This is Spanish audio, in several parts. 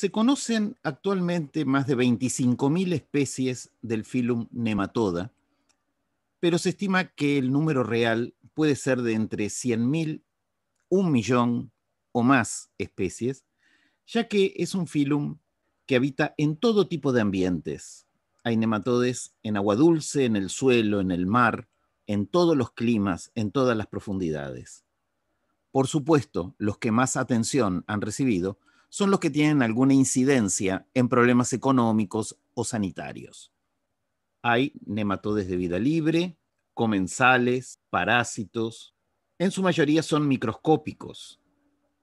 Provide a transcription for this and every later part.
Se conocen actualmente más de 25.000 especies del filum Nematoda, pero se estima que el número real puede ser de entre 100.000, un millón o más especies, ya que es un filum que habita en todo tipo de ambientes. Hay nematodes en agua dulce, en el suelo, en el mar, en todos los climas, en todas las profundidades. Por supuesto, los que más atención han recibido son los que tienen alguna incidencia en problemas económicos o sanitarios. Hay nematodes de vida libre, comensales, parásitos. En su mayoría son microscópicos.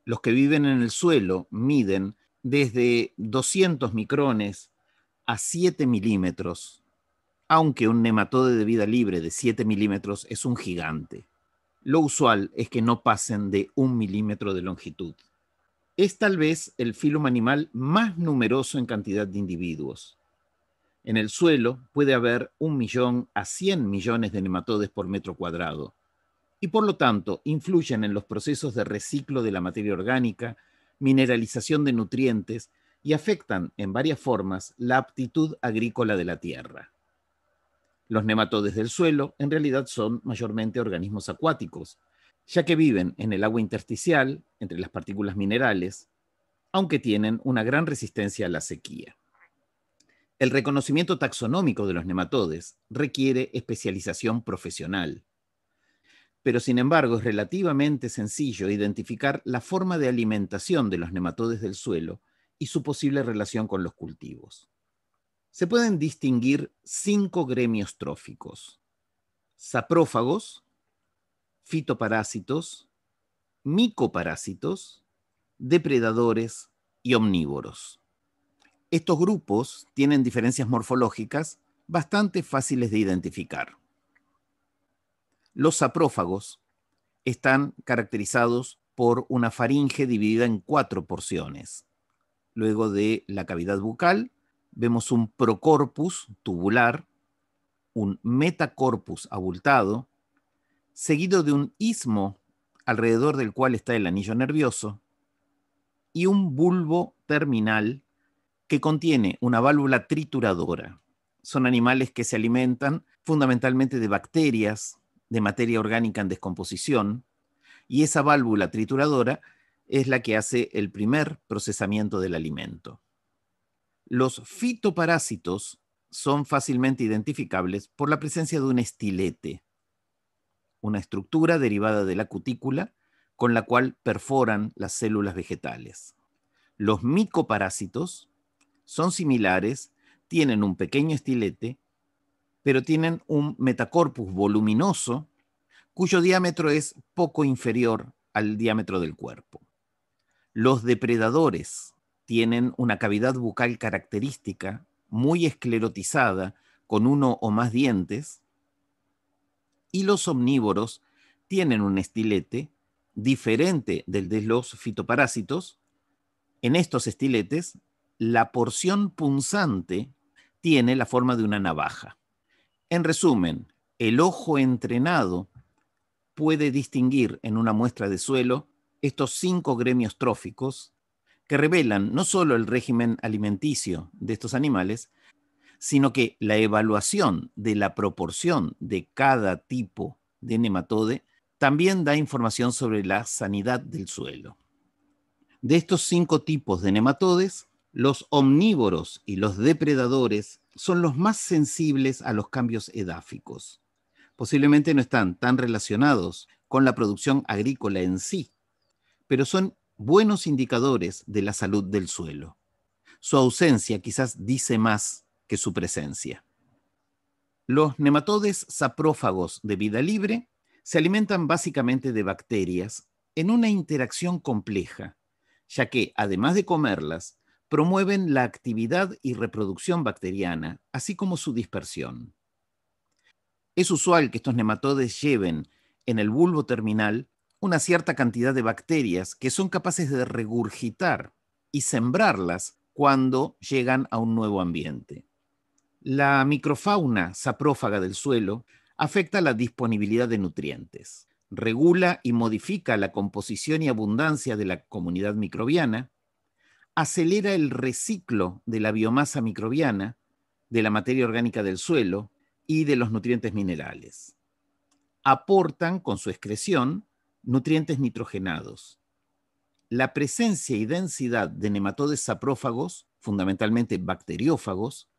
Los que viven en el suelo miden desde 200 micrones a 7 milímetros, aunque un nematode de vida libre de 7 milímetros es un gigante. Lo usual es que no pasen de un milímetro de longitud es tal vez el filum animal más numeroso en cantidad de individuos. En el suelo puede haber un millón a 100 millones de nematodes por metro cuadrado y por lo tanto influyen en los procesos de reciclo de la materia orgánica, mineralización de nutrientes y afectan en varias formas la aptitud agrícola de la tierra. Los nematodes del suelo en realidad son mayormente organismos acuáticos, ya que viven en el agua intersticial, entre las partículas minerales, aunque tienen una gran resistencia a la sequía. El reconocimiento taxonómico de los nematodes requiere especialización profesional, pero sin embargo es relativamente sencillo identificar la forma de alimentación de los nematodes del suelo y su posible relación con los cultivos. Se pueden distinguir cinco gremios tróficos. Saprófagos, fitoparásitos, micoparásitos, depredadores y omnívoros. Estos grupos tienen diferencias morfológicas bastante fáciles de identificar. Los saprófagos están caracterizados por una faringe dividida en cuatro porciones. Luego de la cavidad bucal vemos un procorpus tubular, un metacorpus abultado, seguido de un istmo alrededor del cual está el anillo nervioso y un bulbo terminal que contiene una válvula trituradora. Son animales que se alimentan fundamentalmente de bacterias, de materia orgánica en descomposición, y esa válvula trituradora es la que hace el primer procesamiento del alimento. Los fitoparásitos son fácilmente identificables por la presencia de un estilete una estructura derivada de la cutícula con la cual perforan las células vegetales. Los micoparásitos son similares, tienen un pequeño estilete, pero tienen un metacorpus voluminoso cuyo diámetro es poco inferior al diámetro del cuerpo. Los depredadores tienen una cavidad bucal característica, muy esclerotizada, con uno o más dientes, y los omnívoros tienen un estilete diferente del de los fitoparásitos. En estos estiletes, la porción punzante tiene la forma de una navaja. En resumen, el ojo entrenado puede distinguir en una muestra de suelo estos cinco gremios tróficos que revelan no solo el régimen alimenticio de estos animales, sino que la evaluación de la proporción de cada tipo de nematode también da información sobre la sanidad del suelo. De estos cinco tipos de nematodes, los omnívoros y los depredadores son los más sensibles a los cambios edáficos. Posiblemente no están tan relacionados con la producción agrícola en sí, pero son buenos indicadores de la salud del suelo. Su ausencia quizás dice más que su presencia. Los nematodes saprófagos de vida libre se alimentan básicamente de bacterias en una interacción compleja, ya que, además de comerlas, promueven la actividad y reproducción bacteriana, así como su dispersión. Es usual que estos nematodes lleven en el bulbo terminal una cierta cantidad de bacterias que son capaces de regurgitar y sembrarlas cuando llegan a un nuevo ambiente. La microfauna saprófaga del suelo afecta la disponibilidad de nutrientes, regula y modifica la composición y abundancia de la comunidad microbiana, acelera el reciclo de la biomasa microbiana, de la materia orgánica del suelo y de los nutrientes minerales. Aportan con su excreción nutrientes nitrogenados. La presencia y densidad de nematodes saprófagos, fundamentalmente bacteriófagos,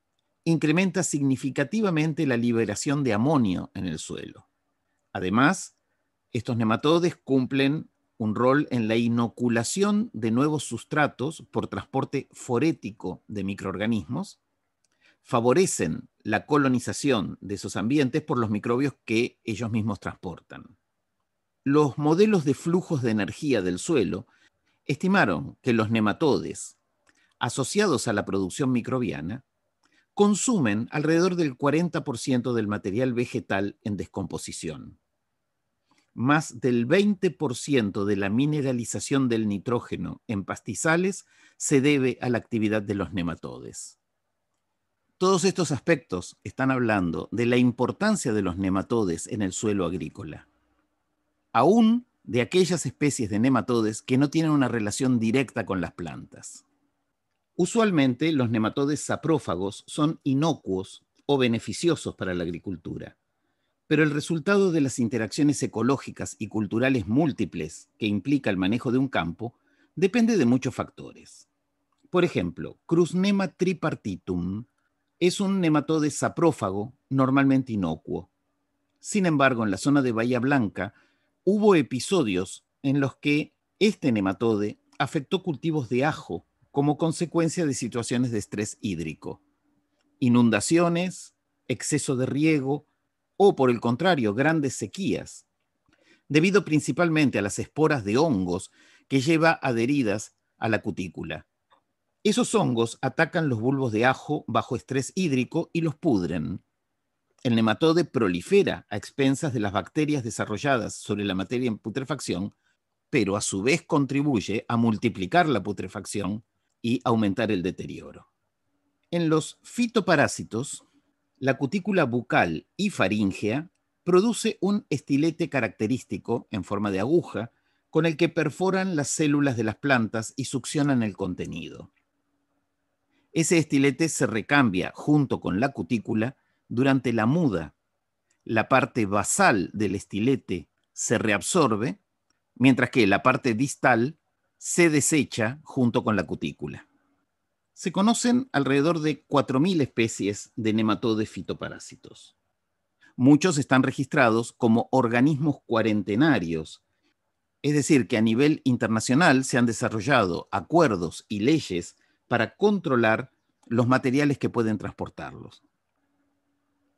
incrementa significativamente la liberación de amonio en el suelo. Además, estos nematodes cumplen un rol en la inoculación de nuevos sustratos por transporte forético de microorganismos, favorecen la colonización de esos ambientes por los microbios que ellos mismos transportan. Los modelos de flujos de energía del suelo estimaron que los nematodes, asociados a la producción microbiana, consumen alrededor del 40% del material vegetal en descomposición. Más del 20% de la mineralización del nitrógeno en pastizales se debe a la actividad de los nematodes. Todos estos aspectos están hablando de la importancia de los nematodes en el suelo agrícola, aún de aquellas especies de nematodes que no tienen una relación directa con las plantas. Usualmente los nematodes saprófagos son inocuos o beneficiosos para la agricultura, pero el resultado de las interacciones ecológicas y culturales múltiples que implica el manejo de un campo depende de muchos factores. Por ejemplo, Cruznema tripartitum es un nematode saprófago normalmente inocuo. Sin embargo, en la zona de Bahía Blanca hubo episodios en los que este nematode afectó cultivos de ajo como consecuencia de situaciones de estrés hídrico, inundaciones, exceso de riego o, por el contrario, grandes sequías, debido principalmente a las esporas de hongos que lleva adheridas a la cutícula. Esos hongos atacan los bulbos de ajo bajo estrés hídrico y los pudren. El nematode prolifera a expensas de las bacterias desarrolladas sobre la materia en putrefacción, pero a su vez contribuye a multiplicar la putrefacción y aumentar el deterioro. En los fitoparásitos, la cutícula bucal y faríngea produce un estilete característico en forma de aguja con el que perforan las células de las plantas y succionan el contenido. Ese estilete se recambia junto con la cutícula durante la muda. La parte basal del estilete se reabsorbe, mientras que la parte distal se desecha junto con la cutícula. Se conocen alrededor de 4.000 especies de nematodes fitoparásitos. Muchos están registrados como organismos cuarentenarios, es decir, que a nivel internacional se han desarrollado acuerdos y leyes para controlar los materiales que pueden transportarlos.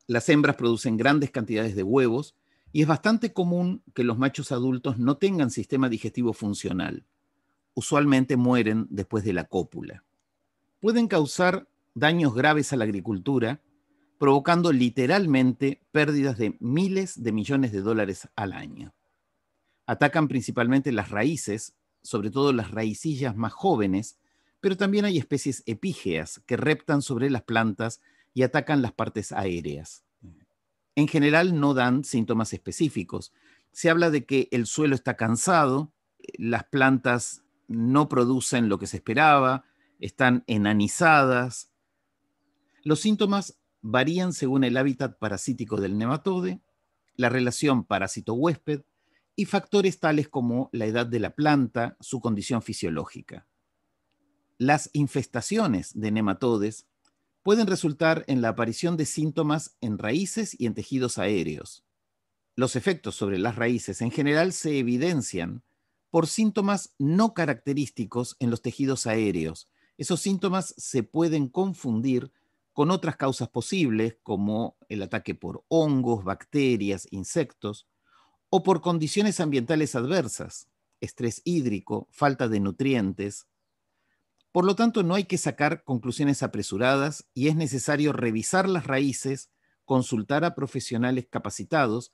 Las hembras producen grandes cantidades de huevos y es bastante común que los machos adultos no tengan sistema digestivo funcional usualmente mueren después de la cópula. Pueden causar daños graves a la agricultura, provocando literalmente pérdidas de miles de millones de dólares al año. Atacan principalmente las raíces, sobre todo las raicillas más jóvenes, pero también hay especies epígeas que reptan sobre las plantas y atacan las partes aéreas. En general no dan síntomas específicos. Se habla de que el suelo está cansado, las plantas no producen lo que se esperaba, están enanizadas. Los síntomas varían según el hábitat parasítico del nematode, la relación parásito-huésped y factores tales como la edad de la planta, su condición fisiológica. Las infestaciones de nematodes pueden resultar en la aparición de síntomas en raíces y en tejidos aéreos. Los efectos sobre las raíces en general se evidencian por síntomas no característicos en los tejidos aéreos. Esos síntomas se pueden confundir con otras causas posibles, como el ataque por hongos, bacterias, insectos, o por condiciones ambientales adversas, estrés hídrico, falta de nutrientes. Por lo tanto, no hay que sacar conclusiones apresuradas y es necesario revisar las raíces, consultar a profesionales capacitados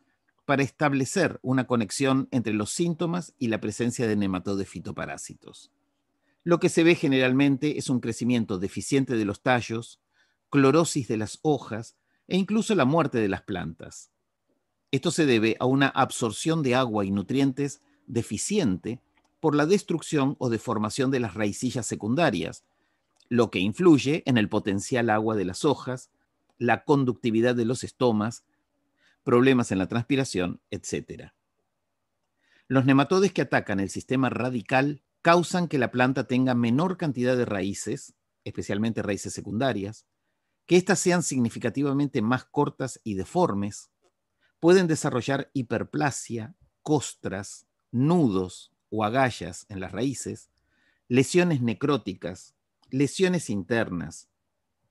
para establecer una conexión entre los síntomas y la presencia de nematodes fitoparásitos. Lo que se ve generalmente es un crecimiento deficiente de los tallos, clorosis de las hojas e incluso la muerte de las plantas. Esto se debe a una absorción de agua y nutrientes deficiente por la destrucción o deformación de las raicillas secundarias, lo que influye en el potencial agua de las hojas, la conductividad de los estomas problemas en la transpiración, etc. Los nematodes que atacan el sistema radical causan que la planta tenga menor cantidad de raíces, especialmente raíces secundarias, que éstas sean significativamente más cortas y deformes, pueden desarrollar hiperplasia, costras, nudos o agallas en las raíces, lesiones necróticas, lesiones internas,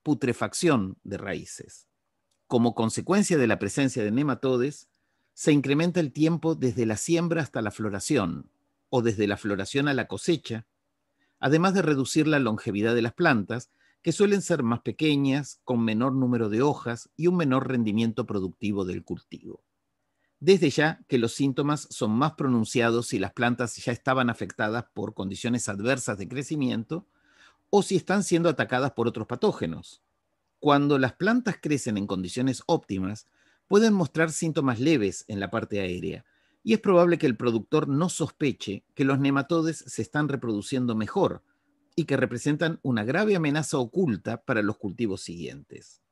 putrefacción de raíces. Como consecuencia de la presencia de nematodes, se incrementa el tiempo desde la siembra hasta la floración o desde la floración a la cosecha, además de reducir la longevidad de las plantas, que suelen ser más pequeñas, con menor número de hojas y un menor rendimiento productivo del cultivo. Desde ya que los síntomas son más pronunciados si las plantas ya estaban afectadas por condiciones adversas de crecimiento o si están siendo atacadas por otros patógenos, cuando las plantas crecen en condiciones óptimas, pueden mostrar síntomas leves en la parte aérea, y es probable que el productor no sospeche que los nematodes se están reproduciendo mejor y que representan una grave amenaza oculta para los cultivos siguientes.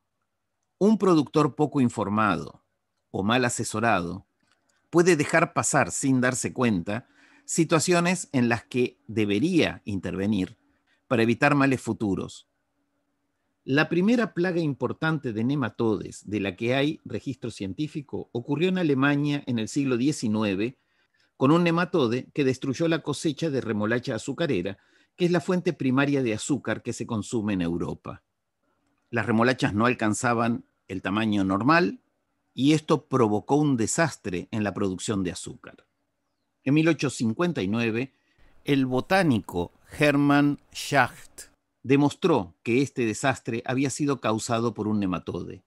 Un productor poco informado o mal asesorado puede dejar pasar sin darse cuenta situaciones en las que debería intervenir para evitar males futuros la primera plaga importante de nematodes de la que hay registro científico ocurrió en Alemania en el siglo XIX con un nematode que destruyó la cosecha de remolacha azucarera, que es la fuente primaria de azúcar que se consume en Europa. Las remolachas no alcanzaban el tamaño normal y esto provocó un desastre en la producción de azúcar. En 1859, el botánico Hermann Schacht demostró que este desastre había sido causado por un nematode.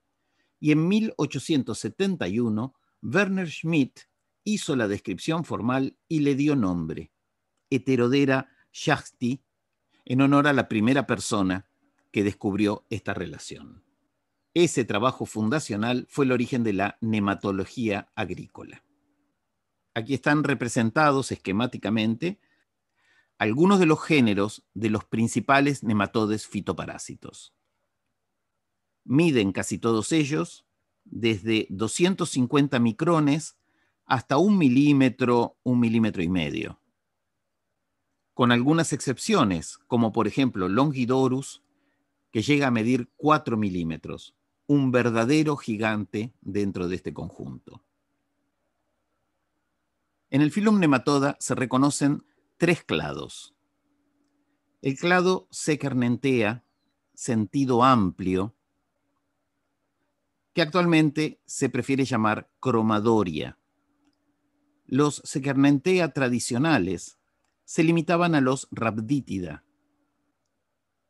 Y en 1871, Werner Schmidt hizo la descripción formal y le dio nombre, heterodera Schachti, en honor a la primera persona que descubrió esta relación. Ese trabajo fundacional fue el origen de la nematología agrícola. Aquí están representados esquemáticamente algunos de los géneros de los principales nematodes fitoparásitos. Miden casi todos ellos desde 250 micrones hasta un milímetro, un milímetro y medio. Con algunas excepciones, como por ejemplo Longidorus, que llega a medir 4 milímetros, un verdadero gigante dentro de este conjunto. En el filum nematoda se reconocen tres clados. El clado Secernentea, sentido amplio, que actualmente se prefiere llamar cromadoria. Los Secernentea tradicionales se limitaban a los rabdítida,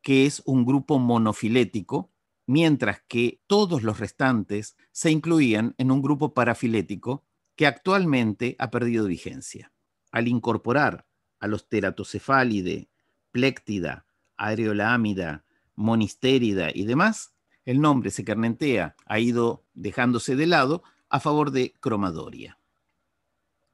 que es un grupo monofilético, mientras que todos los restantes se incluían en un grupo parafilético que actualmente ha perdido vigencia. Al incorporar a los teratocefálide, pléctida, areolámida, monisterida y demás, el nombre se carnentea ha ido dejándose de lado a favor de Cromadoria.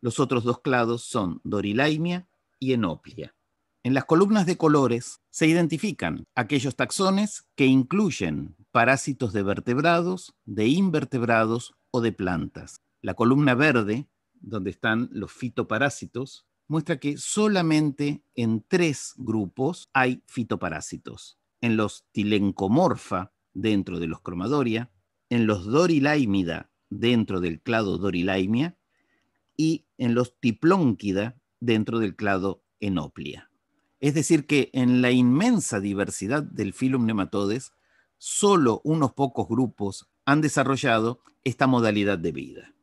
Los otros dos clados son Dorilaimia y Enoplia. En las columnas de colores se identifican aquellos taxones que incluyen parásitos de vertebrados, de invertebrados o de plantas. La columna verde, donde están los fitoparásitos, muestra que solamente en tres grupos hay fitoparásitos, en los tilencomorfa dentro de los cromadoria, en los dorilaimida dentro del clado dorilaimia y en los Tiplonquida, dentro del clado enoplia. Es decir, que en la inmensa diversidad del filum nematodes, solo unos pocos grupos han desarrollado esta modalidad de vida.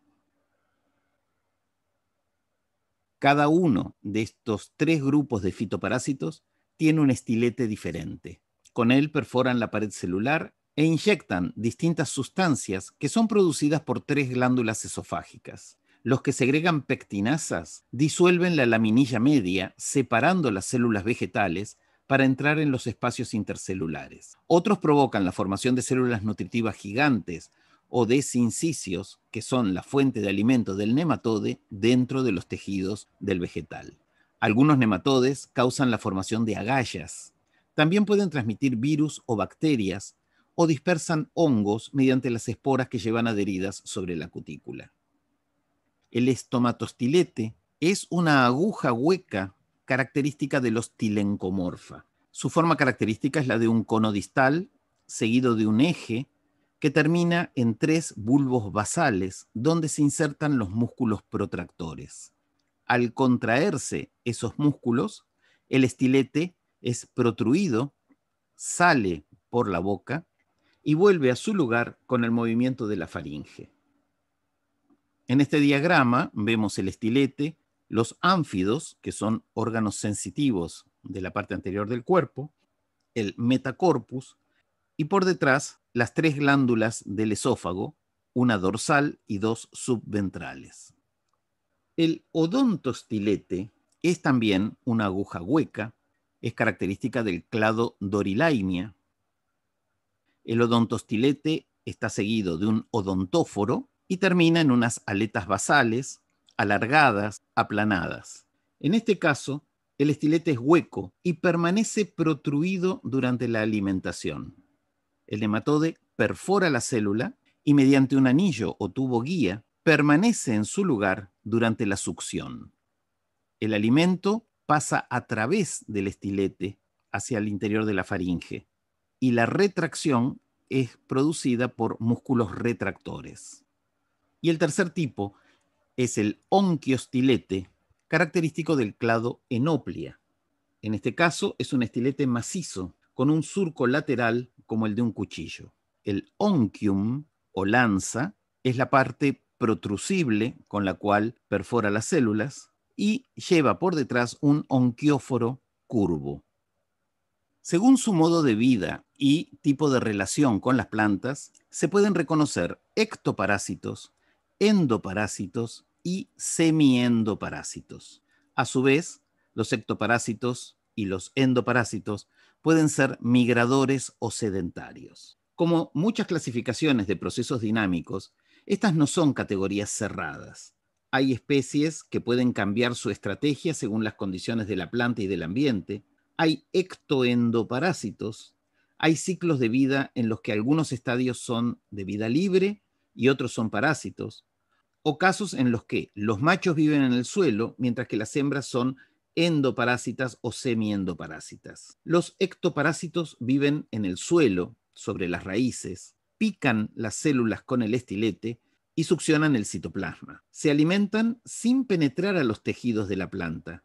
Cada uno de estos tres grupos de fitoparásitos tiene un estilete diferente. Con él perforan la pared celular e inyectan distintas sustancias que son producidas por tres glándulas esofágicas. Los que segregan pectinasas disuelven la laminilla media, separando las células vegetales para entrar en los espacios intercelulares. Otros provocan la formación de células nutritivas gigantes, o de sincicios que son la fuente de alimento del nematode, dentro de los tejidos del vegetal. Algunos nematodes causan la formación de agallas. También pueden transmitir virus o bacterias o dispersan hongos mediante las esporas que llevan adheridas sobre la cutícula. El estomatostilete es una aguja hueca característica de los tilencomorfa. Su forma característica es la de un cono distal seguido de un eje que termina en tres bulbos basales donde se insertan los músculos protractores. Al contraerse esos músculos, el estilete es protruido, sale por la boca y vuelve a su lugar con el movimiento de la faringe. En este diagrama vemos el estilete, los ánfidos, que son órganos sensitivos de la parte anterior del cuerpo, el metacorpus y por detrás las tres glándulas del esófago, una dorsal y dos subventrales. El odontostilete es también una aguja hueca, es característica del clado dorilaimia El odontostilete está seguido de un odontóforo y termina en unas aletas basales, alargadas, aplanadas. En este caso, el estilete es hueco y permanece protruido durante la alimentación. El nematode perfora la célula y mediante un anillo o tubo guía permanece en su lugar durante la succión. El alimento pasa a través del estilete hacia el interior de la faringe y la retracción es producida por músculos retractores. Y el tercer tipo es el onquiostilete, característico del clado enoplia. En este caso es un estilete macizo con un surco lateral como el de un cuchillo. El onquium o lanza es la parte protrusible con la cual perfora las células y lleva por detrás un onquióforo curvo. Según su modo de vida y tipo de relación con las plantas, se pueden reconocer ectoparásitos, endoparásitos y semiendoparásitos. A su vez, los ectoparásitos y los endoparásitos pueden ser migradores o sedentarios. Como muchas clasificaciones de procesos dinámicos, estas no son categorías cerradas. Hay especies que pueden cambiar su estrategia según las condiciones de la planta y del ambiente. Hay ectoendoparásitos. Hay ciclos de vida en los que algunos estadios son de vida libre y otros son parásitos. O casos en los que los machos viven en el suelo mientras que las hembras son endoparásitas o semiendoparásitas. Los ectoparásitos viven en el suelo, sobre las raíces, pican las células con el estilete y succionan el citoplasma. Se alimentan sin penetrar a los tejidos de la planta.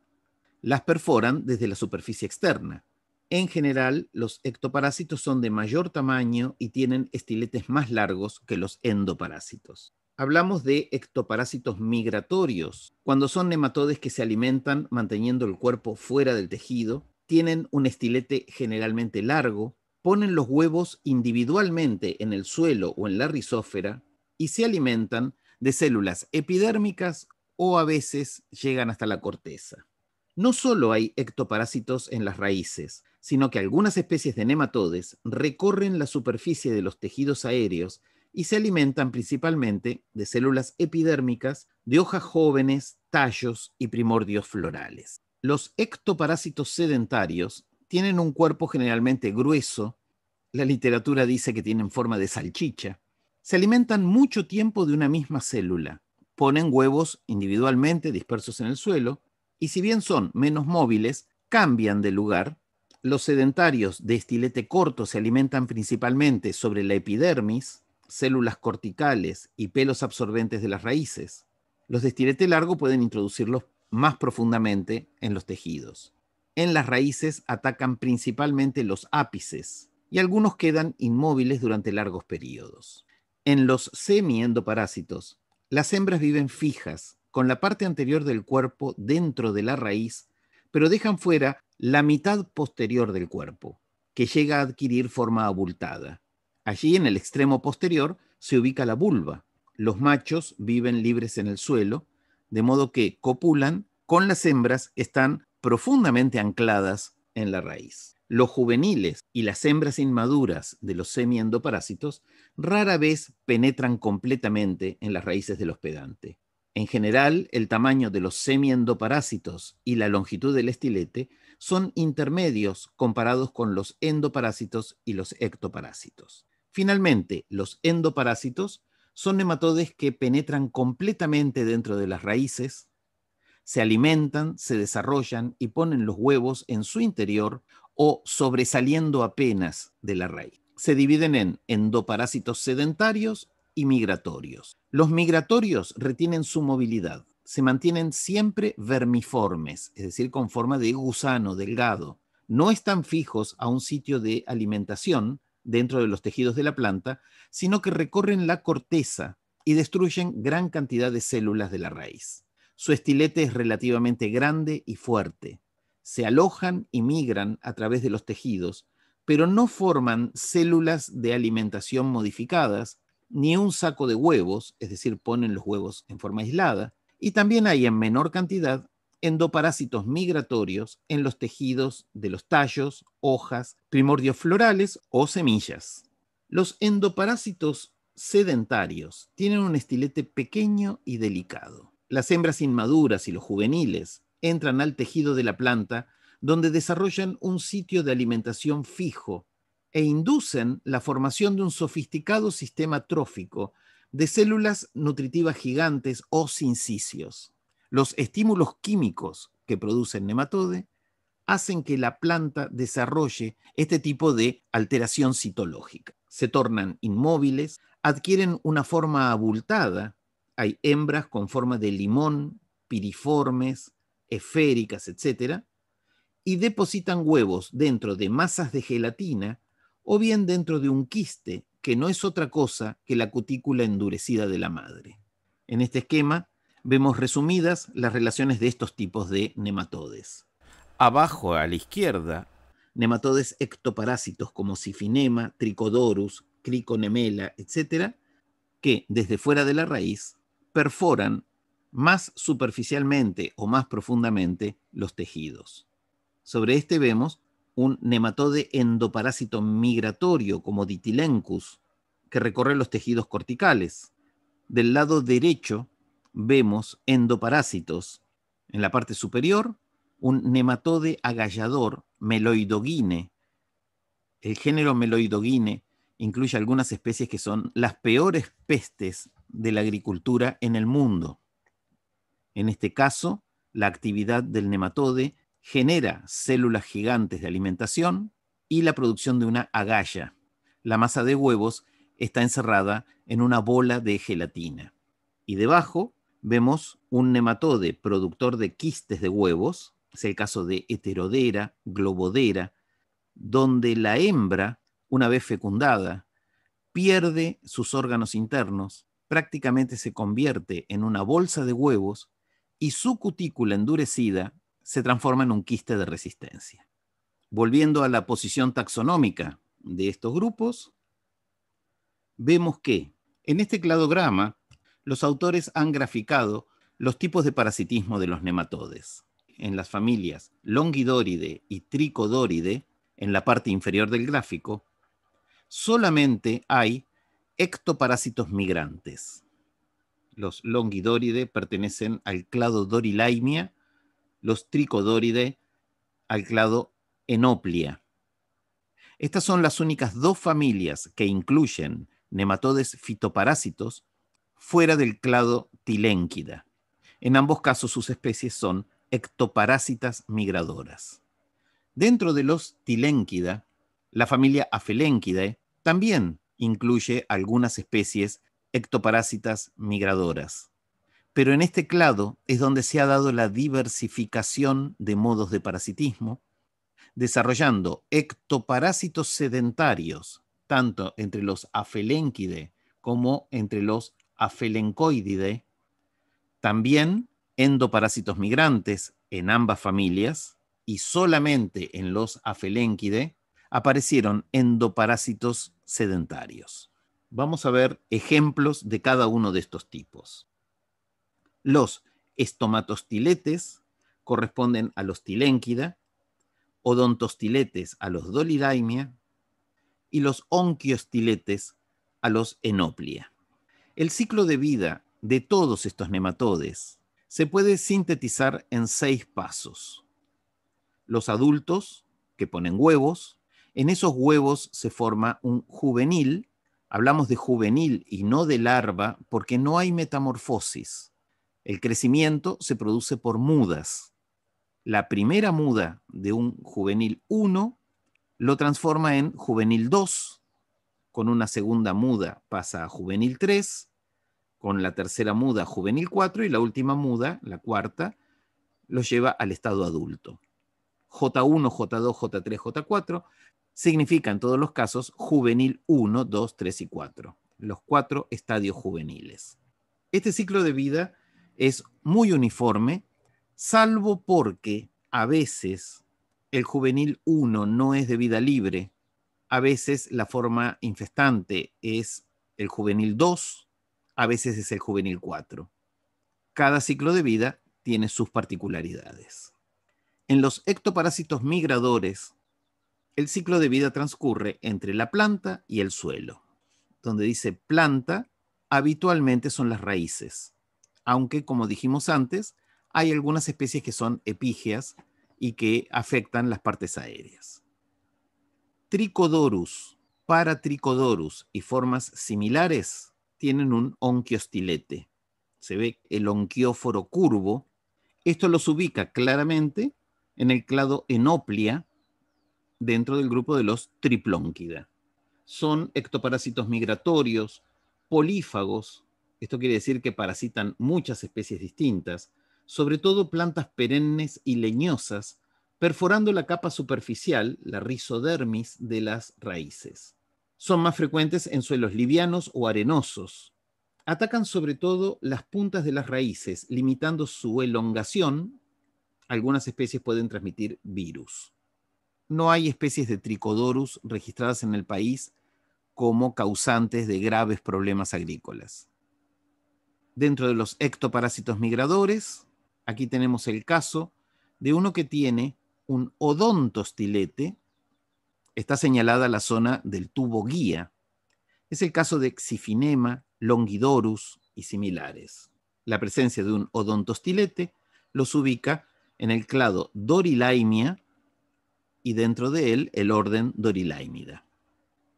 Las perforan desde la superficie externa. En general, los ectoparásitos son de mayor tamaño y tienen estiletes más largos que los endoparásitos. Hablamos de ectoparásitos migratorios, cuando son nematodes que se alimentan manteniendo el cuerpo fuera del tejido, tienen un estilete generalmente largo, ponen los huevos individualmente en el suelo o en la rizósfera y se alimentan de células epidérmicas o a veces llegan hasta la corteza. No solo hay ectoparásitos en las raíces, sino que algunas especies de nematodes recorren la superficie de los tejidos aéreos y se alimentan principalmente de células epidérmicas, de hojas jóvenes, tallos y primordios florales. Los ectoparásitos sedentarios tienen un cuerpo generalmente grueso, la literatura dice que tienen forma de salchicha, se alimentan mucho tiempo de una misma célula, ponen huevos individualmente dispersos en el suelo, y si bien son menos móviles, cambian de lugar. Los sedentarios de estilete corto se alimentan principalmente sobre la epidermis, células corticales y pelos absorbentes de las raíces. Los de estirete largo pueden introducirlos más profundamente en los tejidos. En las raíces atacan principalmente los ápices y algunos quedan inmóviles durante largos periodos. En los semiendoparásitos, las hembras viven fijas, con la parte anterior del cuerpo dentro de la raíz, pero dejan fuera la mitad posterior del cuerpo, que llega a adquirir forma abultada. Allí, en el extremo posterior, se ubica la vulva. Los machos viven libres en el suelo, de modo que copulan con las hembras, están profundamente ancladas en la raíz. Los juveniles y las hembras inmaduras de los semiendoparásitos rara vez penetran completamente en las raíces del hospedante. En general, el tamaño de los semiendoparásitos y la longitud del estilete son intermedios comparados con los endoparásitos y los ectoparásitos. Finalmente, los endoparásitos son nematodes que penetran completamente dentro de las raíces, se alimentan, se desarrollan y ponen los huevos en su interior o sobresaliendo apenas de la raíz. Se dividen en endoparásitos sedentarios y migratorios. Los migratorios retienen su movilidad, se mantienen siempre vermiformes, es decir, con forma de gusano delgado. No están fijos a un sitio de alimentación, dentro de los tejidos de la planta, sino que recorren la corteza y destruyen gran cantidad de células de la raíz. Su estilete es relativamente grande y fuerte. Se alojan y migran a través de los tejidos, pero no forman células de alimentación modificadas, ni un saco de huevos, es decir, ponen los huevos en forma aislada, y también hay en menor cantidad endoparásitos migratorios en los tejidos de los tallos, hojas, primordios florales o semillas. Los endoparásitos sedentarios tienen un estilete pequeño y delicado. Las hembras inmaduras y los juveniles entran al tejido de la planta donde desarrollan un sitio de alimentación fijo e inducen la formación de un sofisticado sistema trófico de células nutritivas gigantes o sincicios. Los estímulos químicos que producen nematode hacen que la planta desarrolle este tipo de alteración citológica. Se tornan inmóviles, adquieren una forma abultada. Hay hembras con forma de limón, piriformes, esféricas, etc. Y depositan huevos dentro de masas de gelatina o bien dentro de un quiste, que no es otra cosa que la cutícula endurecida de la madre. En este esquema, vemos resumidas las relaciones de estos tipos de nematodes. Abajo a la izquierda, nematodes ectoparásitos como Sifinema, tricodorus, Criconemela, etc., que desde fuera de la raíz perforan más superficialmente o más profundamente los tejidos. Sobre este vemos un nematode endoparásito migratorio como Ditilencus, que recorre los tejidos corticales. Del lado derecho vemos endoparásitos en la parte superior, un nematode agallador, meloidoguine. El género meloidoguine incluye algunas especies que son las peores pestes de la agricultura en el mundo. En este caso, la actividad del nematode genera células gigantes de alimentación y la producción de una agalla. La masa de huevos está encerrada en una bola de gelatina. Y debajo vemos un nematode productor de quistes de huevos, es el caso de heterodera, globodera, donde la hembra, una vez fecundada, pierde sus órganos internos, prácticamente se convierte en una bolsa de huevos y su cutícula endurecida se transforma en un quiste de resistencia. Volviendo a la posición taxonómica de estos grupos, vemos que en este cladograma los autores han graficado los tipos de parasitismo de los nematodes. En las familias longidoride y Tricodoride, en la parte inferior del gráfico, solamente hay ectoparásitos migrantes. Los longidoride pertenecen al clado Dorilaimia, los Tricodoride al clado Enoplia. Estas son las únicas dos familias que incluyen nematodes fitoparásitos fuera del clado Tilénquida. En ambos casos sus especies son ectoparásitas migradoras. Dentro de los Tilénquida, la familia afelénquida también incluye algunas especies ectoparásitas migradoras. Pero en este clado es donde se ha dado la diversificación de modos de parasitismo, desarrollando ectoparásitos sedentarios, tanto entre los afelénquide como entre los afelencoididae, también endoparásitos migrantes en ambas familias y solamente en los afelenquidae aparecieron endoparásitos sedentarios. Vamos a ver ejemplos de cada uno de estos tipos. Los estomatostiletes corresponden a los tilénquida, odontostiletes a los dolidaimia y los onquiostiletes a los enoplia. El ciclo de vida de todos estos nematodes se puede sintetizar en seis pasos. Los adultos, que ponen huevos, en esos huevos se forma un juvenil, hablamos de juvenil y no de larva porque no hay metamorfosis. El crecimiento se produce por mudas. La primera muda de un juvenil 1 lo transforma en juvenil 2, con una segunda muda pasa a juvenil 3, con la tercera muda juvenil 4 y la última muda, la cuarta, los lleva al estado adulto. J1, J2, J3, J4 significa en todos los casos juvenil 1, 2, 3 y 4, los cuatro estadios juveniles. Este ciclo de vida es muy uniforme, salvo porque a veces el juvenil 1 no es de vida libre, a veces la forma infestante es el juvenil 2, a veces es el juvenil 4. Cada ciclo de vida tiene sus particularidades. En los ectoparásitos migradores, el ciclo de vida transcurre entre la planta y el suelo. Donde dice planta, habitualmente son las raíces, aunque como dijimos antes, hay algunas especies que son epígeas y que afectan las partes aéreas. Tricodorus, Paratricodorus y formas similares tienen un onquiostilete. Se ve el onquióforo curvo. Esto los ubica claramente en el clado Enoplia dentro del grupo de los triplónquida. Son ectoparásitos migratorios, polífagos, esto quiere decir que parasitan muchas especies distintas, sobre todo plantas perennes y leñosas perforando la capa superficial, la rizodermis, de las raíces. Son más frecuentes en suelos livianos o arenosos. Atacan sobre todo las puntas de las raíces, limitando su elongación. Algunas especies pueden transmitir virus. No hay especies de Trichodorus registradas en el país como causantes de graves problemas agrícolas. Dentro de los ectoparásitos migradores, aquí tenemos el caso de uno que tiene un odontostilete, está señalada la zona del tubo guía. Es el caso de Xifinema, Longidorus y similares. La presencia de un odontostilete los ubica en el clado Dorilaimia y dentro de él el orden Dorilaimida.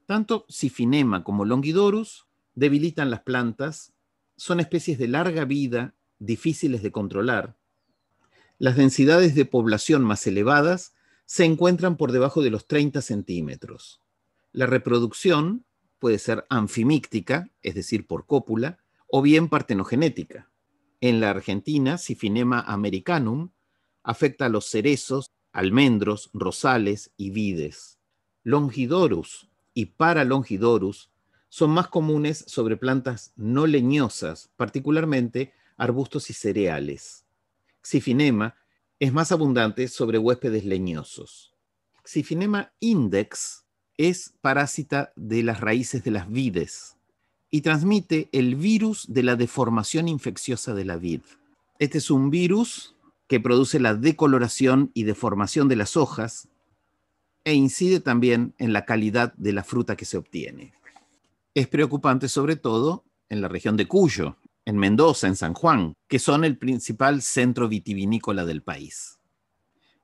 Tanto Sifinema como Longidorus debilitan las plantas, son especies de larga vida, difíciles de controlar, las densidades de población más elevadas se encuentran por debajo de los 30 centímetros. La reproducción puede ser anfimíctica, es decir, por cópula, o bien partenogenética. En la Argentina, Sifinema americanum afecta a los cerezos, almendros, rosales y vides. Longidorus y paralongidorus son más comunes sobre plantas no leñosas, particularmente arbustos y cereales. Xifinema es más abundante sobre huéspedes leñosos. Xifinema index es parásita de las raíces de las vides y transmite el virus de la deformación infecciosa de la vid. Este es un virus que produce la decoloración y deformación de las hojas e incide también en la calidad de la fruta que se obtiene. Es preocupante sobre todo en la región de Cuyo, en Mendoza, en San Juan, que son el principal centro vitivinícola del país.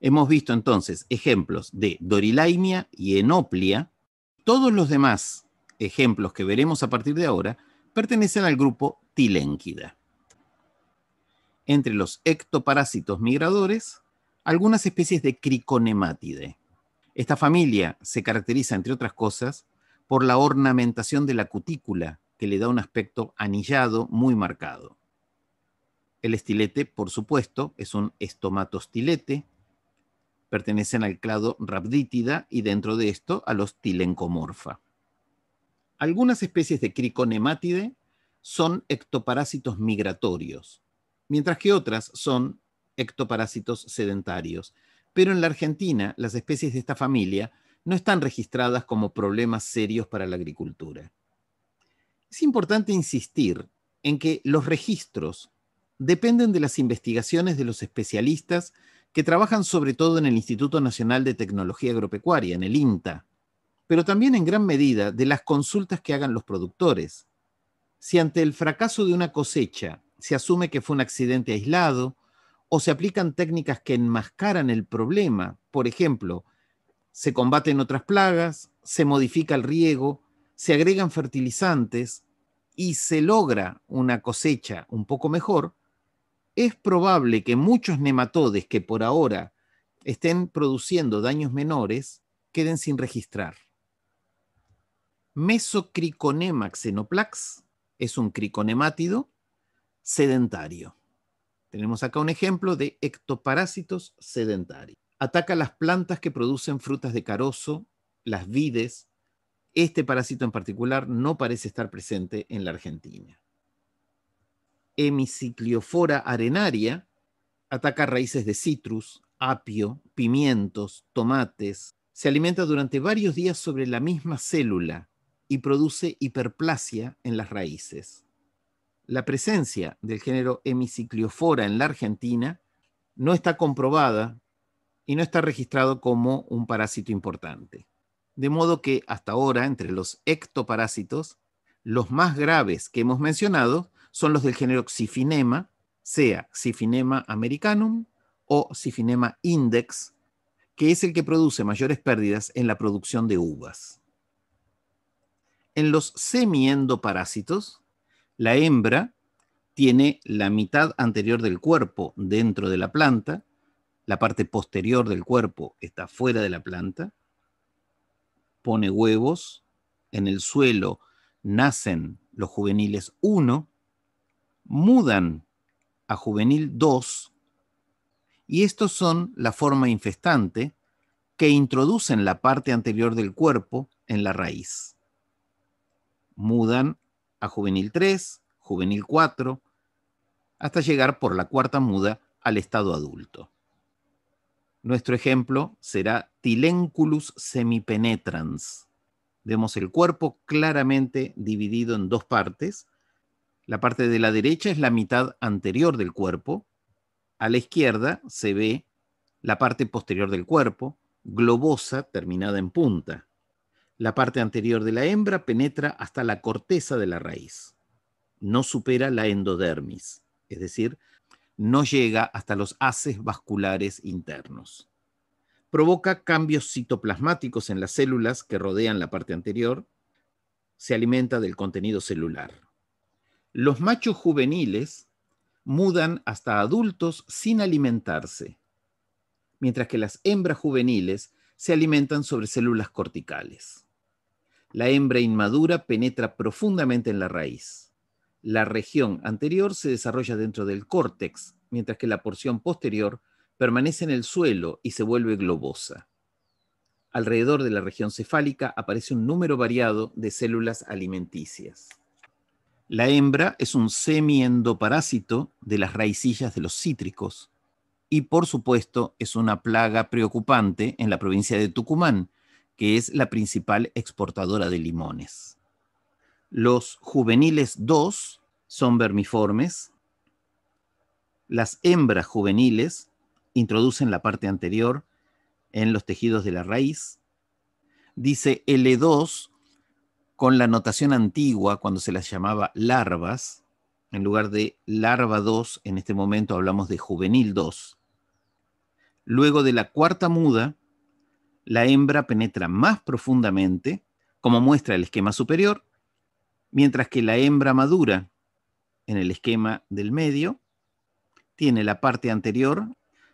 Hemos visto entonces ejemplos de Dorilaimia y Enoplia. Todos los demás ejemplos que veremos a partir de ahora pertenecen al grupo Tilénquida. Entre los ectoparásitos migradores, algunas especies de Criconematidae. Esta familia se caracteriza, entre otras cosas, por la ornamentación de la cutícula que le da un aspecto anillado muy marcado. El estilete, por supuesto, es un estomatostilete, pertenecen al clado rabdítida y dentro de esto a los Tilencomorfa. Algunas especies de Criconematidae son ectoparásitos migratorios, mientras que otras son ectoparásitos sedentarios. Pero en la Argentina, las especies de esta familia no están registradas como problemas serios para la agricultura. Es importante insistir en que los registros dependen de las investigaciones de los especialistas que trabajan sobre todo en el Instituto Nacional de Tecnología Agropecuaria, en el INTA, pero también en gran medida de las consultas que hagan los productores. Si ante el fracaso de una cosecha se asume que fue un accidente aislado o se aplican técnicas que enmascaran el problema, por ejemplo, se combaten otras plagas, se modifica el riego, se agregan fertilizantes, y se logra una cosecha un poco mejor, es probable que muchos nematodes que por ahora estén produciendo daños menores queden sin registrar. Mesocriconema xenoplax es un criconemátido sedentario. Tenemos acá un ejemplo de ectoparásitos sedentarios. Ataca las plantas que producen frutas de carozo, las vides, este parásito en particular no parece estar presente en la Argentina. Hemicicliofora arenaria ataca raíces de citrus, apio, pimientos, tomates. Se alimenta durante varios días sobre la misma célula y produce hiperplasia en las raíces. La presencia del género hemicicliofora en la Argentina no está comprobada y no está registrado como un parásito importante. De modo que hasta ahora, entre los ectoparásitos, los más graves que hemos mencionado son los del género Xiphinema, sea sifinema americanum o sifinema index, que es el que produce mayores pérdidas en la producción de uvas. En los semiendoparásitos, la hembra tiene la mitad anterior del cuerpo dentro de la planta, la parte posterior del cuerpo está fuera de la planta, pone huevos, en el suelo nacen los juveniles 1, mudan a juvenil 2, y estos son la forma infestante que introducen la parte anterior del cuerpo en la raíz. Mudan a juvenil 3, juvenil 4, hasta llegar por la cuarta muda al estado adulto. Nuestro ejemplo será Tilenculus semipenetrans. Vemos el cuerpo claramente dividido en dos partes. La parte de la derecha es la mitad anterior del cuerpo. A la izquierda se ve la parte posterior del cuerpo, globosa, terminada en punta. La parte anterior de la hembra penetra hasta la corteza de la raíz. No supera la endodermis, es decir, no llega hasta los haces vasculares internos. Provoca cambios citoplasmáticos en las células que rodean la parte anterior. Se alimenta del contenido celular. Los machos juveniles mudan hasta adultos sin alimentarse, mientras que las hembras juveniles se alimentan sobre células corticales. La hembra inmadura penetra profundamente en la raíz la región anterior se desarrolla dentro del córtex, mientras que la porción posterior permanece en el suelo y se vuelve globosa. Alrededor de la región cefálica aparece un número variado de células alimenticias. La hembra es un semiendoparásito de las raicillas de los cítricos y por supuesto es una plaga preocupante en la provincia de Tucumán, que es la principal exportadora de limones. Los juveniles 2 son vermiformes. Las hembras juveniles introducen la parte anterior en los tejidos de la raíz. Dice L2 con la notación antigua cuando se las llamaba larvas. En lugar de larva 2, en este momento hablamos de juvenil 2. Luego de la cuarta muda, la hembra penetra más profundamente, como muestra el esquema superior, mientras que la hembra madura, en el esquema del medio, tiene la parte anterior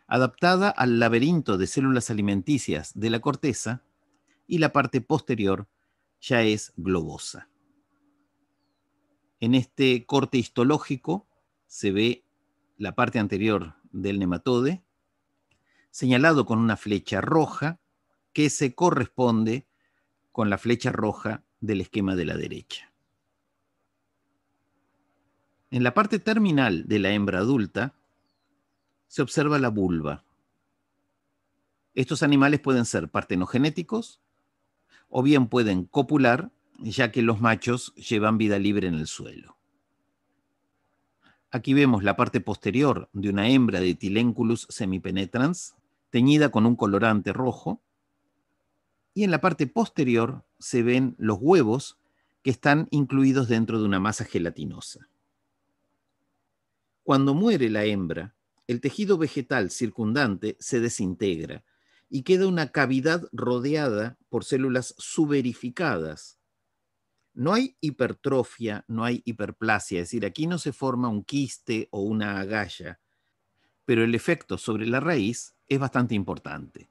adaptada al laberinto de células alimenticias de la corteza y la parte posterior ya es globosa. En este corte histológico se ve la parte anterior del nematode, señalado con una flecha roja que se corresponde con la flecha roja del esquema de la derecha. En la parte terminal de la hembra adulta se observa la vulva. Estos animales pueden ser partenogenéticos o bien pueden copular, ya que los machos llevan vida libre en el suelo. Aquí vemos la parte posterior de una hembra de Tilenculus semipenetrans, teñida con un colorante rojo, y en la parte posterior se ven los huevos que están incluidos dentro de una masa gelatinosa. Cuando muere la hembra, el tejido vegetal circundante se desintegra y queda una cavidad rodeada por células suberificadas. No hay hipertrofia, no hay hiperplasia, es decir, aquí no se forma un quiste o una agalla, pero el efecto sobre la raíz es bastante importante.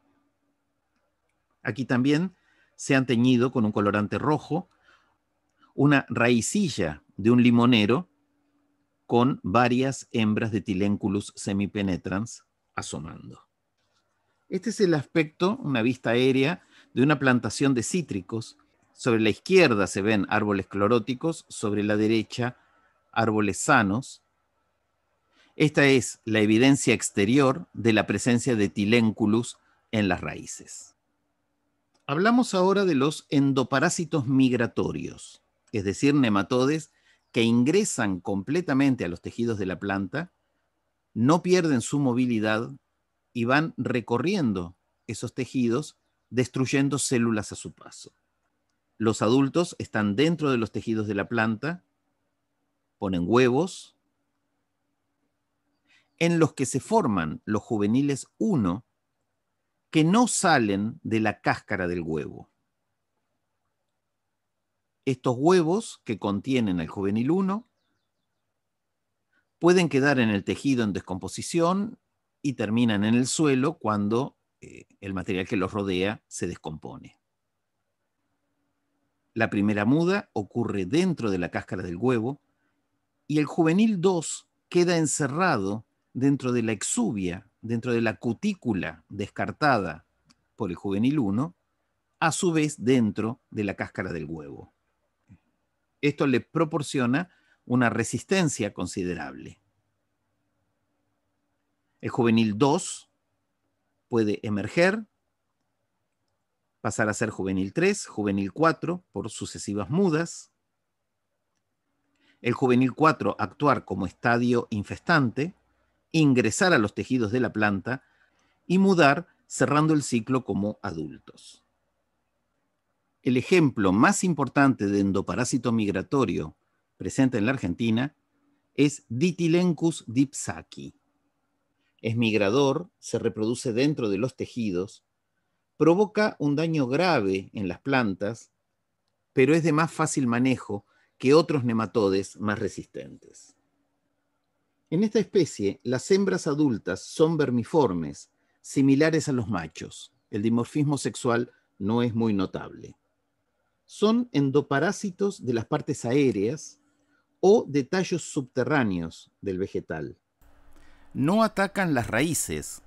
Aquí también se han teñido con un colorante rojo una raicilla de un limonero con varias hembras de Tilenculus semipenetrans asomando. Este es el aspecto, una vista aérea, de una plantación de cítricos. Sobre la izquierda se ven árboles cloróticos, sobre la derecha árboles sanos. Esta es la evidencia exterior de la presencia de Tilenculus en las raíces. Hablamos ahora de los endoparásitos migratorios, es decir, nematodes que ingresan completamente a los tejidos de la planta, no pierden su movilidad y van recorriendo esos tejidos, destruyendo células a su paso. Los adultos están dentro de los tejidos de la planta, ponen huevos, en los que se forman los juveniles 1, que no salen de la cáscara del huevo estos huevos que contienen al juvenil 1 pueden quedar en el tejido en descomposición y terminan en el suelo cuando eh, el material que los rodea se descompone. La primera muda ocurre dentro de la cáscara del huevo y el juvenil 2 queda encerrado dentro de la exuvia, dentro de la cutícula descartada por el juvenil 1, a su vez dentro de la cáscara del huevo. Esto le proporciona una resistencia considerable. El juvenil 2 puede emerger, pasar a ser juvenil 3, juvenil 4 por sucesivas mudas. El juvenil 4 actuar como estadio infestante, ingresar a los tejidos de la planta y mudar cerrando el ciclo como adultos. El ejemplo más importante de endoparásito migratorio presente en la Argentina es Ditilencus dipsaci. Es migrador, se reproduce dentro de los tejidos, provoca un daño grave en las plantas, pero es de más fácil manejo que otros nematodes más resistentes. En esta especie, las hembras adultas son vermiformes, similares a los machos. El dimorfismo sexual no es muy notable son endoparásitos de las partes aéreas o de tallos subterráneos del vegetal. No atacan las raíces,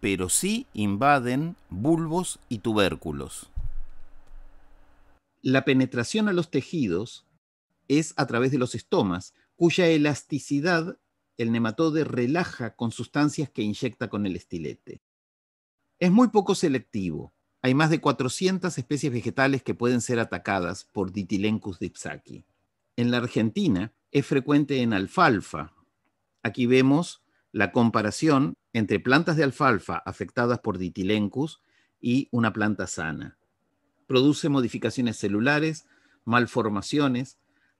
pero sí invaden bulbos y tubérculos. La penetración a los tejidos es a través de los estomas, cuya elasticidad el nematode relaja con sustancias que inyecta con el estilete. Es muy poco selectivo, hay más de 400 especies vegetales que pueden ser atacadas por Ditylencus dipsaci. En la Argentina es frecuente en alfalfa. Aquí vemos la comparación entre plantas de alfalfa afectadas por Ditylencus y una planta sana. Produce modificaciones celulares, malformaciones,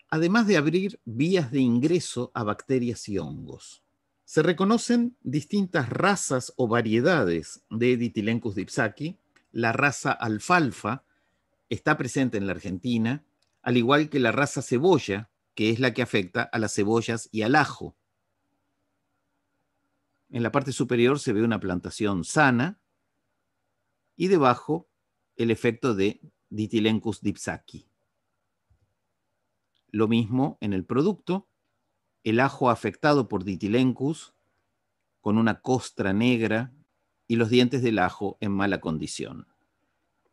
además de abrir vías de ingreso a bacterias y hongos. Se reconocen distintas razas o variedades de Ditylencus dipsaci la raza alfalfa está presente en la Argentina, al igual que la raza cebolla, que es la que afecta a las cebollas y al ajo. En la parte superior se ve una plantación sana y debajo el efecto de Ditilencus dipsaci. Lo mismo en el producto, el ajo afectado por Ditilencus, con una costra negra y los dientes del ajo en mala condición.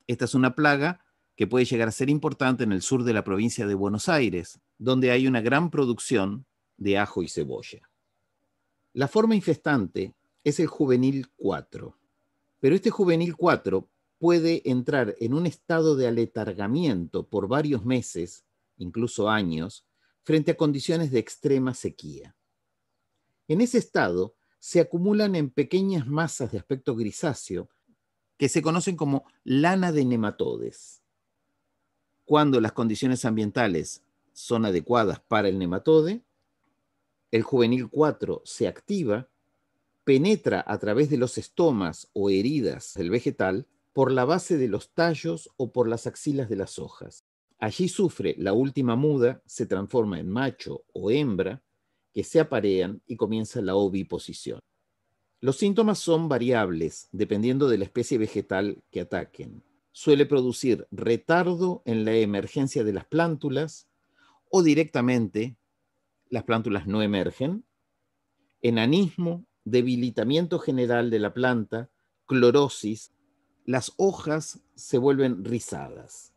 Esta es una plaga que puede llegar a ser importante en el sur de la provincia de Buenos Aires, donde hay una gran producción de ajo y cebolla. La forma infestante es el juvenil 4, pero este juvenil 4 puede entrar en un estado de aletargamiento por varios meses, incluso años, frente a condiciones de extrema sequía. En ese estado, se acumulan en pequeñas masas de aspecto grisáceo que se conocen como lana de nematodes. Cuando las condiciones ambientales son adecuadas para el nematode, el juvenil 4 se activa, penetra a través de los estomas o heridas del vegetal por la base de los tallos o por las axilas de las hojas. Allí sufre la última muda, se transforma en macho o hembra que se aparean y comienza la oviposición. Los síntomas son variables dependiendo de la especie vegetal que ataquen. Suele producir retardo en la emergencia de las plántulas o directamente las plántulas no emergen, enanismo, debilitamiento general de la planta, clorosis, las hojas se vuelven rizadas.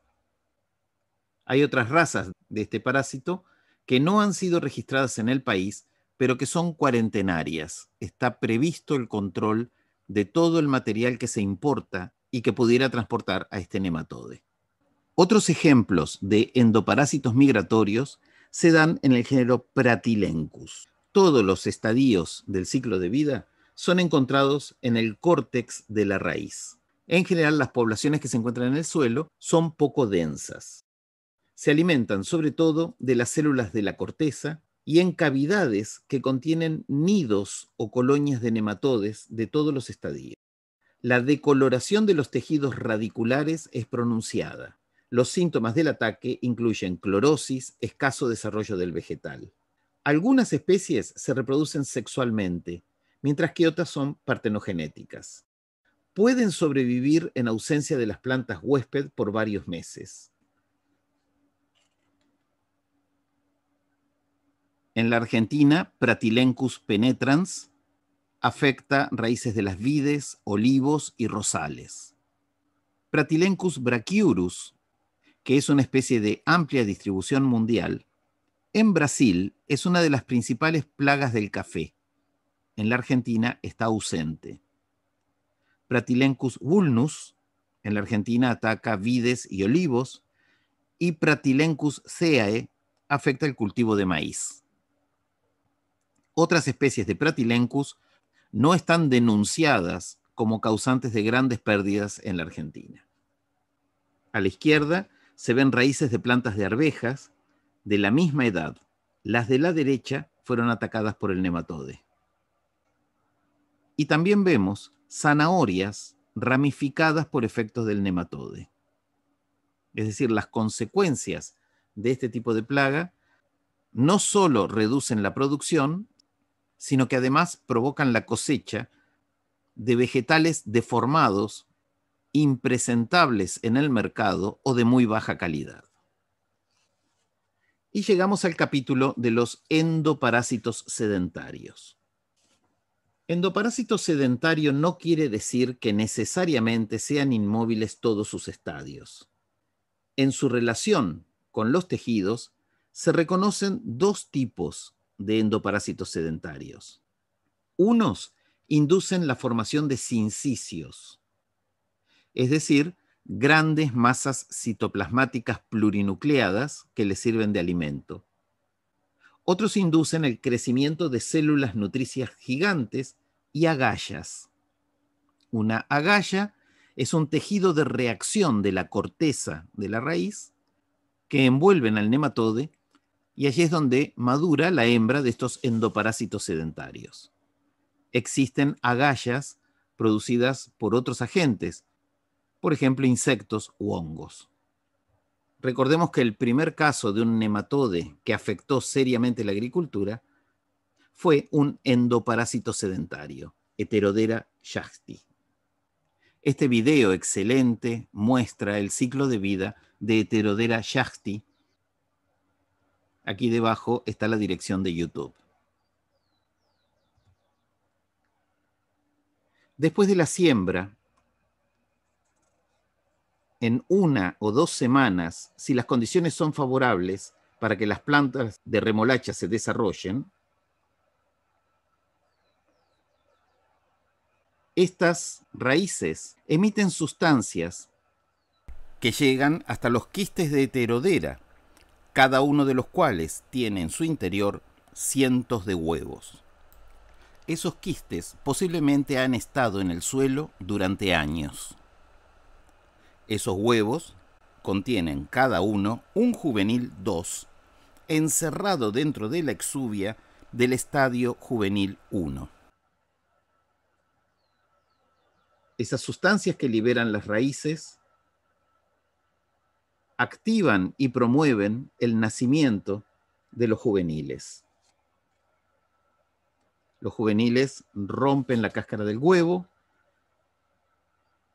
Hay otras razas de este parásito que no han sido registradas en el país, pero que son cuarentenarias. Está previsto el control de todo el material que se importa y que pudiera transportar a este nematode. Otros ejemplos de endoparásitos migratorios se dan en el género Pratilencus. Todos los estadios del ciclo de vida son encontrados en el córtex de la raíz. En general, las poblaciones que se encuentran en el suelo son poco densas. Se alimentan sobre todo de las células de la corteza y en cavidades que contienen nidos o colonias de nematodes de todos los estadios. La decoloración de los tejidos radiculares es pronunciada. Los síntomas del ataque incluyen clorosis, escaso desarrollo del vegetal. Algunas especies se reproducen sexualmente, mientras que otras son partenogenéticas. Pueden sobrevivir en ausencia de las plantas huésped por varios meses. En la Argentina, Pratilencus penetrans afecta raíces de las vides, olivos y rosales. Pratilencus brachiurus, que es una especie de amplia distribución mundial, en Brasil es una de las principales plagas del café. En la Argentina está ausente. Pratilencus vulnus, en la Argentina ataca vides y olivos, y Pratilencus ceae afecta el cultivo de maíz. Otras especies de Pratilencus no están denunciadas como causantes de grandes pérdidas en la Argentina. A la izquierda se ven raíces de plantas de arvejas de la misma edad. Las de la derecha fueron atacadas por el nematode. Y también vemos zanahorias ramificadas por efectos del nematode. Es decir, las consecuencias de este tipo de plaga no solo reducen la producción, sino que además provocan la cosecha de vegetales deformados, impresentables en el mercado o de muy baja calidad. Y llegamos al capítulo de los endoparásitos sedentarios. Endoparásito sedentario no quiere decir que necesariamente sean inmóviles todos sus estadios. En su relación con los tejidos se reconocen dos tipos de endoparásitos sedentarios. Unos inducen la formación de sincicios, es decir, grandes masas citoplasmáticas plurinucleadas que les sirven de alimento. Otros inducen el crecimiento de células nutricias gigantes y agallas. Una agalla es un tejido de reacción de la corteza de la raíz que envuelven al nematode y allí es donde madura la hembra de estos endoparásitos sedentarios. Existen agallas producidas por otros agentes, por ejemplo insectos u hongos. Recordemos que el primer caso de un nematode que afectó seriamente la agricultura fue un endoparásito sedentario, Heterodera shakti. Este video excelente muestra el ciclo de vida de Heterodera shakti Aquí debajo está la dirección de YouTube. Después de la siembra, en una o dos semanas, si las condiciones son favorables para que las plantas de remolacha se desarrollen, estas raíces emiten sustancias que llegan hasta los quistes de heterodera, cada uno de los cuales tiene en su interior cientos de huevos. Esos quistes posiblemente han estado en el suelo durante años. Esos huevos contienen cada uno un juvenil 2, encerrado dentro de la exuvia del estadio juvenil 1. Esas sustancias que liberan las raíces activan y promueven el nacimiento de los juveniles. Los juveniles rompen la cáscara del huevo,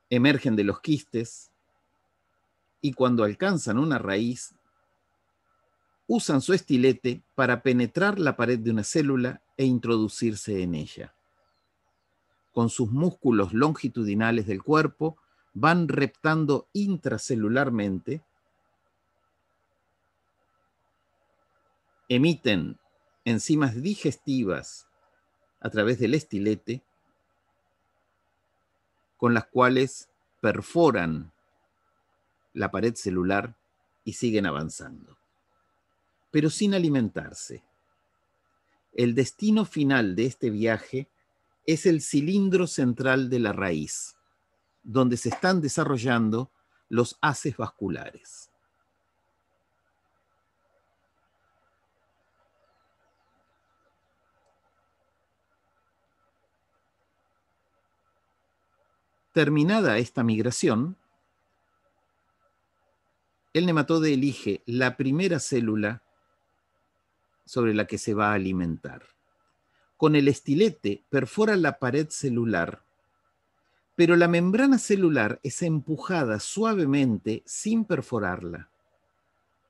emergen de los quistes y cuando alcanzan una raíz, usan su estilete para penetrar la pared de una célula e introducirse en ella. Con sus músculos longitudinales del cuerpo, van reptando intracelularmente emiten enzimas digestivas a través del estilete con las cuales perforan la pared celular y siguen avanzando, pero sin alimentarse. El destino final de este viaje es el cilindro central de la raíz, donde se están desarrollando los haces vasculares. Terminada esta migración, el nematode elige la primera célula sobre la que se va a alimentar. Con el estilete perfora la pared celular, pero la membrana celular es empujada suavemente sin perforarla.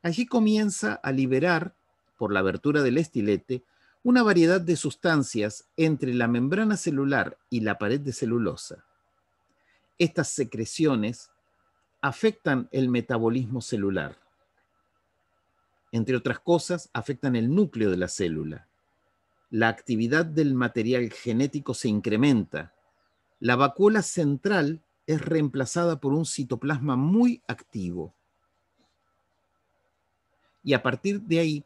Allí comienza a liberar, por la abertura del estilete, una variedad de sustancias entre la membrana celular y la pared de celulosa estas secreciones afectan el metabolismo celular. Entre otras cosas, afectan el núcleo de la célula. La actividad del material genético se incrementa. La vacuola central es reemplazada por un citoplasma muy activo. Y a partir de ahí,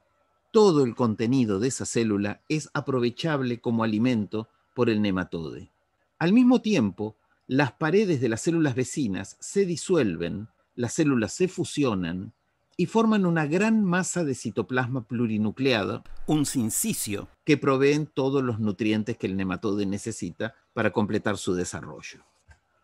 todo el contenido de esa célula es aprovechable como alimento por el nematode. Al mismo tiempo, las paredes de las células vecinas se disuelven, las células se fusionan y forman una gran masa de citoplasma plurinucleada, un sincicio, que proveen todos los nutrientes que el nematode necesita para completar su desarrollo.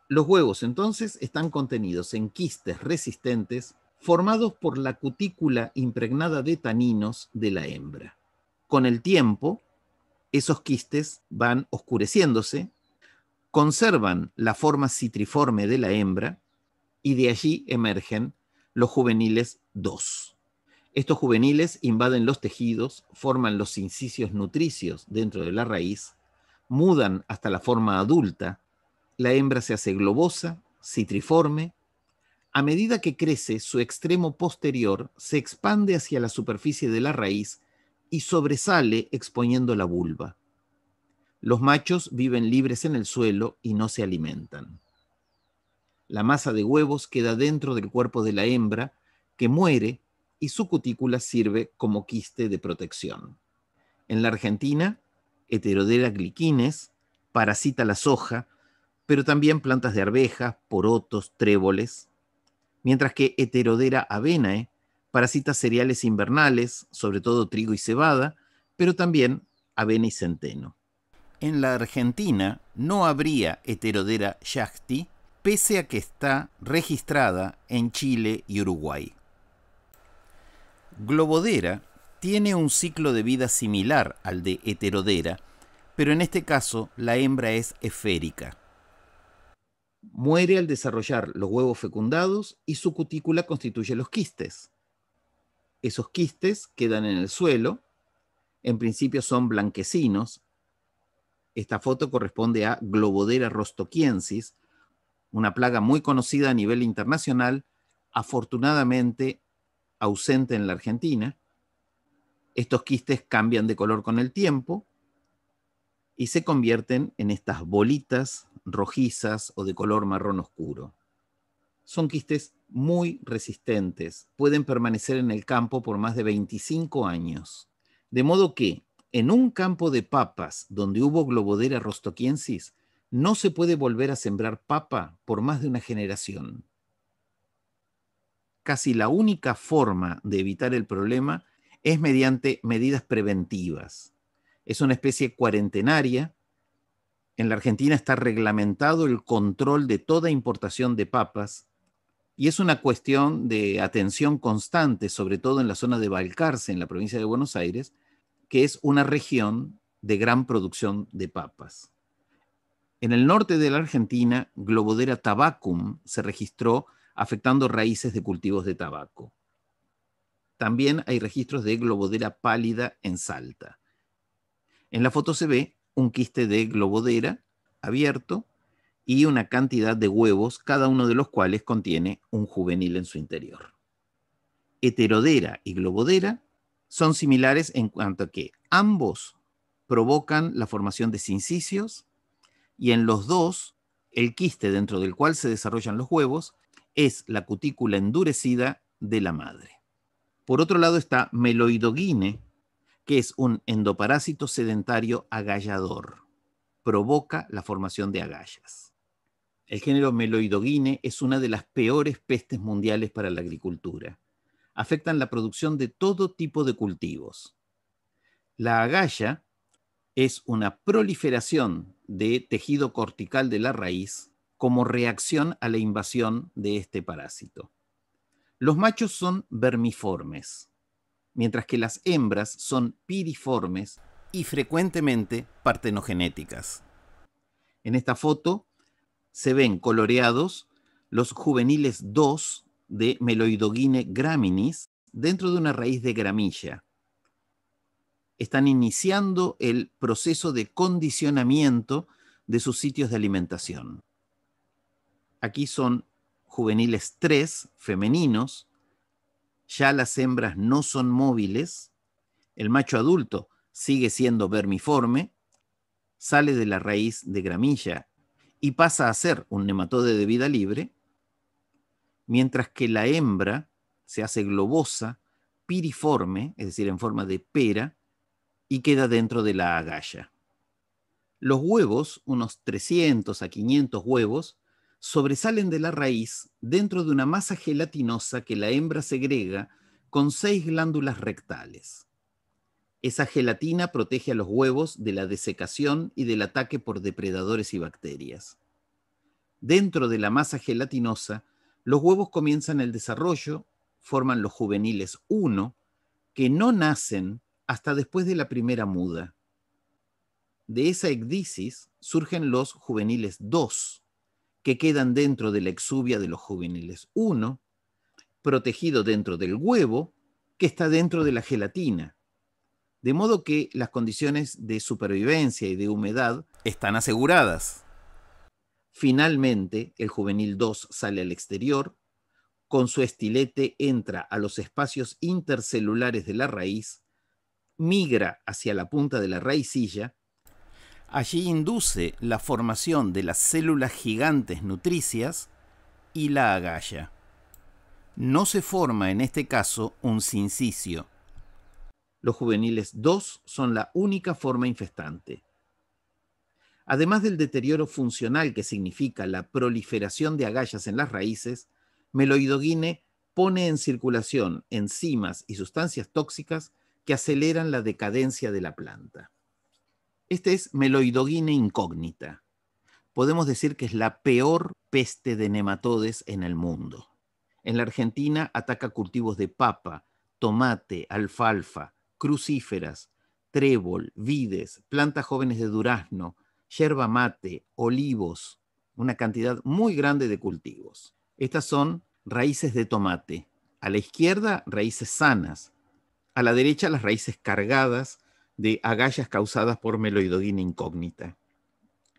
Los huevos entonces están contenidos en quistes resistentes formados por la cutícula impregnada de taninos de la hembra. Con el tiempo, esos quistes van oscureciéndose conservan la forma citriforme de la hembra y de allí emergen los juveniles 2. Estos juveniles invaden los tejidos, forman los incisios nutricios dentro de la raíz, mudan hasta la forma adulta, la hembra se hace globosa, citriforme, a medida que crece, su extremo posterior se expande hacia la superficie de la raíz y sobresale exponiendo la vulva. Los machos viven libres en el suelo y no se alimentan. La masa de huevos queda dentro del cuerpo de la hembra, que muere y su cutícula sirve como quiste de protección. En la Argentina, heterodera gliquines parasita la soja, pero también plantas de arvejas, porotos, tréboles, mientras que heterodera avenae eh, parasita cereales invernales, sobre todo trigo y cebada, pero también avena y centeno en la Argentina no habría heterodera Shakti, pese a que está registrada en Chile y Uruguay. Globodera tiene un ciclo de vida similar al de heterodera, pero en este caso la hembra es esférica. Muere al desarrollar los huevos fecundados y su cutícula constituye los quistes. Esos quistes quedan en el suelo, en principio son blanquecinos, esta foto corresponde a Globodera rostoquiensis, una plaga muy conocida a nivel internacional, afortunadamente ausente en la Argentina. Estos quistes cambian de color con el tiempo y se convierten en estas bolitas rojizas o de color marrón oscuro. Son quistes muy resistentes, pueden permanecer en el campo por más de 25 años. De modo que en un campo de papas donde hubo globodera rostoquiensis, no se puede volver a sembrar papa por más de una generación. Casi la única forma de evitar el problema es mediante medidas preventivas. Es una especie cuarentenaria. En la Argentina está reglamentado el control de toda importación de papas y es una cuestión de atención constante, sobre todo en la zona de Balcarce, en la provincia de Buenos Aires, que es una región de gran producción de papas. En el norte de la Argentina, Globodera tabacum se registró afectando raíces de cultivos de tabaco. También hay registros de globodera pálida en Salta. En la foto se ve un quiste de globodera abierto y una cantidad de huevos, cada uno de los cuales contiene un juvenil en su interior. Heterodera y globodera son similares en cuanto a que ambos provocan la formación de sincicios y en los dos el quiste dentro del cual se desarrollan los huevos es la cutícula endurecida de la madre. Por otro lado está meloidogine, que es un endoparásito sedentario agallador. Provoca la formación de agallas. El género meloidoguine es una de las peores pestes mundiales para la agricultura afectan la producción de todo tipo de cultivos. La agalla es una proliferación de tejido cortical de la raíz como reacción a la invasión de este parásito. Los machos son vermiformes, mientras que las hembras son piriformes y frecuentemente partenogenéticas. En esta foto se ven coloreados los juveniles 2 de Meloidogine graminis dentro de una raíz de gramilla. Están iniciando el proceso de condicionamiento de sus sitios de alimentación. Aquí son juveniles 3, femeninos, ya las hembras no son móviles, el macho adulto sigue siendo vermiforme, sale de la raíz de gramilla y pasa a ser un nematode de vida libre, mientras que la hembra se hace globosa, piriforme, es decir, en forma de pera, y queda dentro de la agalla. Los huevos, unos 300 a 500 huevos, sobresalen de la raíz dentro de una masa gelatinosa que la hembra segrega con seis glándulas rectales. Esa gelatina protege a los huevos de la desecación y del ataque por depredadores y bacterias. Dentro de la masa gelatinosa los huevos comienzan el desarrollo, forman los juveniles 1, que no nacen hasta después de la primera muda. De esa ecdisis surgen los juveniles 2, que quedan dentro de la exuvia de los juveniles 1, protegido dentro del huevo, que está dentro de la gelatina. De modo que las condiciones de supervivencia y de humedad están aseguradas. Finalmente, el juvenil 2 sale al exterior, con su estilete entra a los espacios intercelulares de la raíz, migra hacia la punta de la raicilla. Allí induce la formación de las células gigantes nutricias y la agalla. No se forma en este caso un sincicio. Los juveniles 2 son la única forma infestante. Además del deterioro funcional que significa la proliferación de agallas en las raíces, meloidoguine pone en circulación enzimas y sustancias tóxicas que aceleran la decadencia de la planta. Este es meloidogine incógnita. Podemos decir que es la peor peste de nematodes en el mundo. En la Argentina ataca cultivos de papa, tomate, alfalfa, crucíferas, trébol, vides, plantas jóvenes de durazno, yerba mate, olivos, una cantidad muy grande de cultivos. Estas son raíces de tomate. A la izquierda, raíces sanas. A la derecha, las raíces cargadas de agallas causadas por meloidogina incógnita.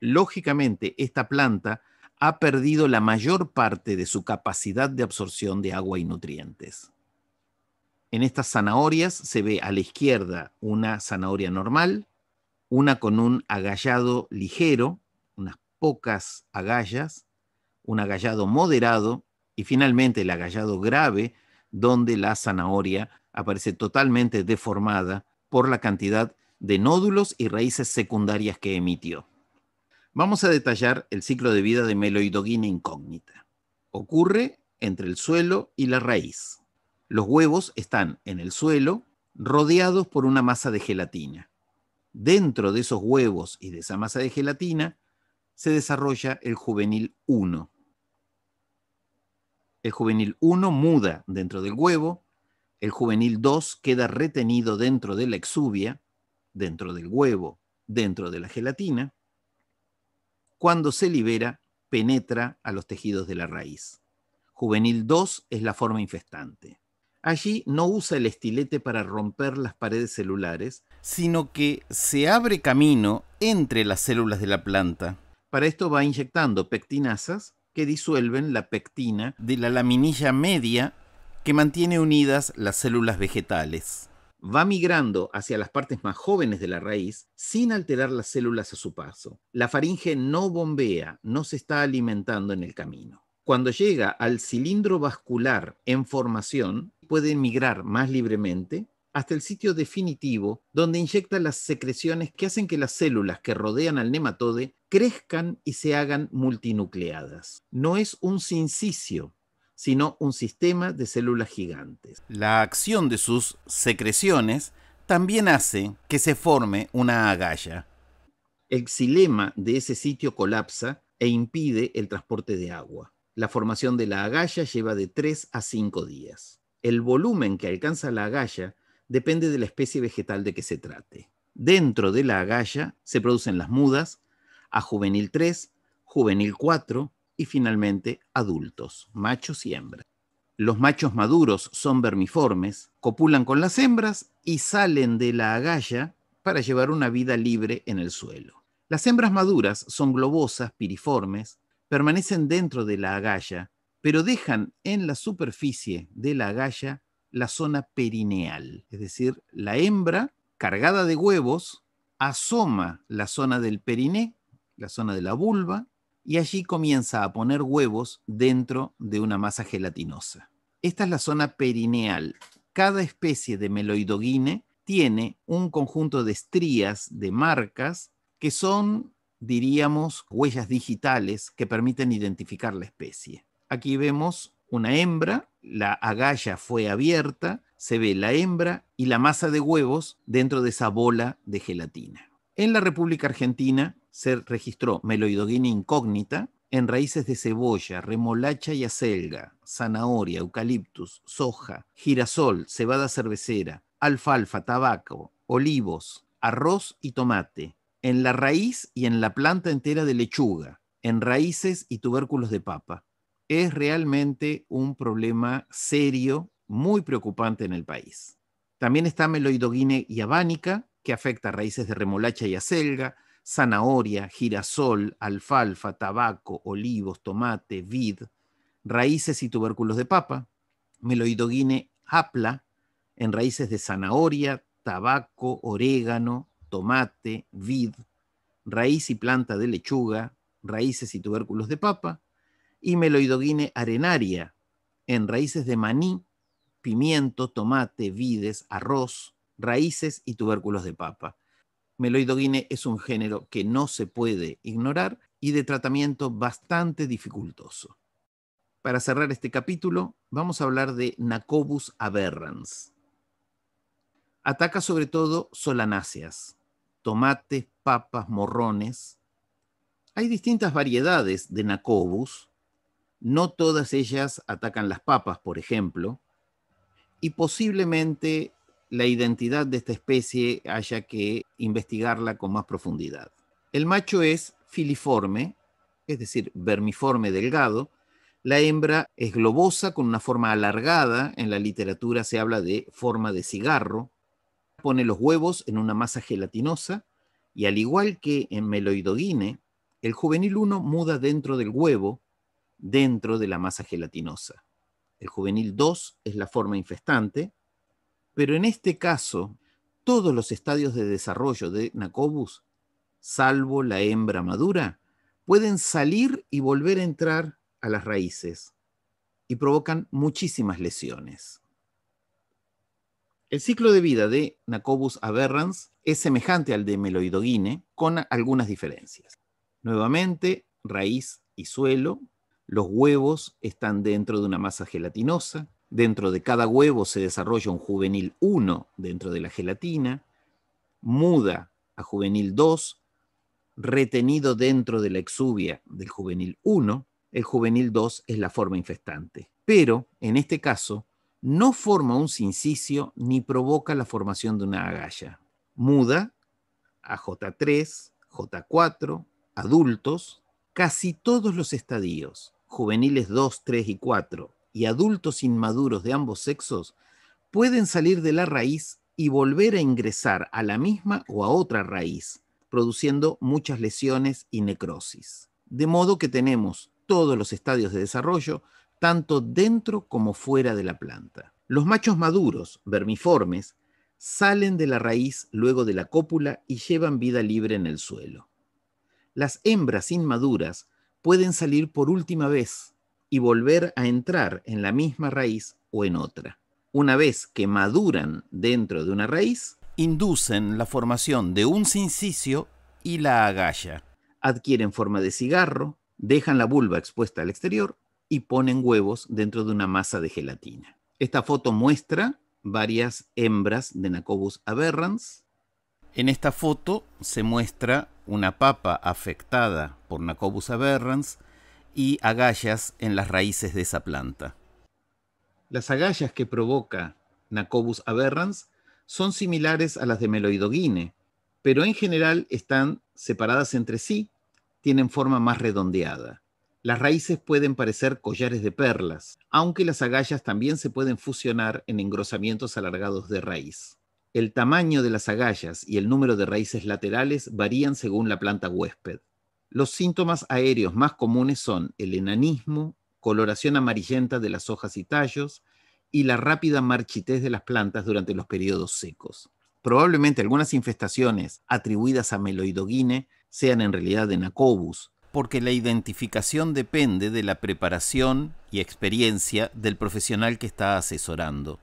Lógicamente, esta planta ha perdido la mayor parte de su capacidad de absorción de agua y nutrientes. En estas zanahorias se ve a la izquierda una zanahoria normal, una con un agallado ligero, unas pocas agallas, un agallado moderado y finalmente el agallado grave, donde la zanahoria aparece totalmente deformada por la cantidad de nódulos y raíces secundarias que emitió. Vamos a detallar el ciclo de vida de Meloidogina incógnita. Ocurre entre el suelo y la raíz. Los huevos están en el suelo rodeados por una masa de gelatina. Dentro de esos huevos y de esa masa de gelatina se desarrolla el juvenil 1. El juvenil 1 muda dentro del huevo, el juvenil 2 queda retenido dentro de la exuvia, dentro del huevo, dentro de la gelatina. Cuando se libera, penetra a los tejidos de la raíz. Juvenil 2 es la forma infestante. Allí no usa el estilete para romper las paredes celulares, sino que se abre camino entre las células de la planta. Para esto va inyectando pectinasas que disuelven la pectina de la laminilla media que mantiene unidas las células vegetales. Va migrando hacia las partes más jóvenes de la raíz sin alterar las células a su paso. La faringe no bombea, no se está alimentando en el camino. Cuando llega al cilindro vascular en formación, puede migrar más libremente hasta el sitio definitivo, donde inyecta las secreciones que hacen que las células que rodean al nematode crezcan y se hagan multinucleadas. No es un sincicio, sino un sistema de células gigantes. La acción de sus secreciones también hace que se forme una agalla. El xilema de ese sitio colapsa e impide el transporte de agua. La formación de la agalla lleva de 3 a 5 días. El volumen que alcanza la agalla depende de la especie vegetal de que se trate. Dentro de la agalla se producen las mudas, a juvenil 3, juvenil 4 y finalmente adultos, machos y hembras. Los machos maduros son vermiformes, copulan con las hembras y salen de la agalla para llevar una vida libre en el suelo. Las hembras maduras son globosas, piriformes, permanecen dentro de la agalla, pero dejan en la superficie de la agalla la zona perineal, es decir, la hembra cargada de huevos asoma la zona del periné, la zona de la vulva, y allí comienza a poner huevos dentro de una masa gelatinosa. Esta es la zona perineal. Cada especie de meloidoguine tiene un conjunto de estrías, de marcas, que son, diríamos, huellas digitales que permiten identificar la especie. Aquí vemos una hembra la agalla fue abierta, se ve la hembra y la masa de huevos dentro de esa bola de gelatina. En la República Argentina se registró meloidoguina incógnita en raíces de cebolla, remolacha y acelga, zanahoria, eucaliptus, soja, girasol, cebada cervecera, alfalfa, tabaco, olivos, arroz y tomate, en la raíz y en la planta entera de lechuga, en raíces y tubérculos de papa es realmente un problema serio, muy preocupante en el país. También está meloidoguine y que afecta a raíces de remolacha y acelga, zanahoria, girasol, alfalfa, tabaco, olivos, tomate, vid, raíces y tubérculos de papa, meloidoguine apla en raíces de zanahoria, tabaco, orégano, tomate, vid, raíz y planta de lechuga, raíces y tubérculos de papa, y Meloidogine arenaria, en raíces de maní, pimiento, tomate, vides, arroz, raíces y tubérculos de papa. Meloidogine es un género que no se puede ignorar y de tratamiento bastante dificultoso. Para cerrar este capítulo, vamos a hablar de Nacobus aberrans. Ataca sobre todo solanáceas, tomates, papas, morrones. Hay distintas variedades de Nacobus no todas ellas atacan las papas, por ejemplo, y posiblemente la identidad de esta especie haya que investigarla con más profundidad. El macho es filiforme, es decir, vermiforme delgado. La hembra es globosa con una forma alargada, en la literatura se habla de forma de cigarro. Pone los huevos en una masa gelatinosa y al igual que en meloidogine, el juvenil uno muda dentro del huevo dentro de la masa gelatinosa. El juvenil 2 es la forma infestante, pero en este caso, todos los estadios de desarrollo de Nacobus, salvo la hembra madura, pueden salir y volver a entrar a las raíces y provocan muchísimas lesiones. El ciclo de vida de Nacobus aberrans es semejante al de Meloidogine, con algunas diferencias. Nuevamente, raíz y suelo, los huevos están dentro de una masa gelatinosa. Dentro de cada huevo se desarrolla un juvenil 1 dentro de la gelatina, muda a juvenil 2, retenido dentro de la exuvia del juvenil 1. El juvenil 2 es la forma infestante. Pero, en este caso, no forma un sincicio ni provoca la formación de una agalla. Muda a J3, J4, adultos, casi todos los estadios, juveniles 2, 3 y 4 y adultos inmaduros de ambos sexos pueden salir de la raíz y volver a ingresar a la misma o a otra raíz, produciendo muchas lesiones y necrosis. De modo que tenemos todos los estadios de desarrollo, tanto dentro como fuera de la planta. Los machos maduros, vermiformes, salen de la raíz luego de la cópula y llevan vida libre en el suelo. Las hembras inmaduras pueden salir por última vez y volver a entrar en la misma raíz o en otra. Una vez que maduran dentro de una raíz, inducen la formación de un sincicio y la agalla. Adquieren forma de cigarro, dejan la vulva expuesta al exterior y ponen huevos dentro de una masa de gelatina. Esta foto muestra varias hembras de Nacobus aberrans. En esta foto se muestra una papa afectada por Nacobus aberrans y agallas en las raíces de esa planta. Las agallas que provoca Nacobus aberrans son similares a las de Meloidogine, pero en general están separadas entre sí, tienen forma más redondeada. Las raíces pueden parecer collares de perlas, aunque las agallas también se pueden fusionar en engrosamientos alargados de raíz. El tamaño de las agallas y el número de raíces laterales varían según la planta huésped. Los síntomas aéreos más comunes son el enanismo, coloración amarillenta de las hojas y tallos y la rápida marchitez de las plantas durante los periodos secos. Probablemente algunas infestaciones atribuidas a meloidoguine sean en realidad de Nacobus, porque la identificación depende de la preparación y experiencia del profesional que está asesorando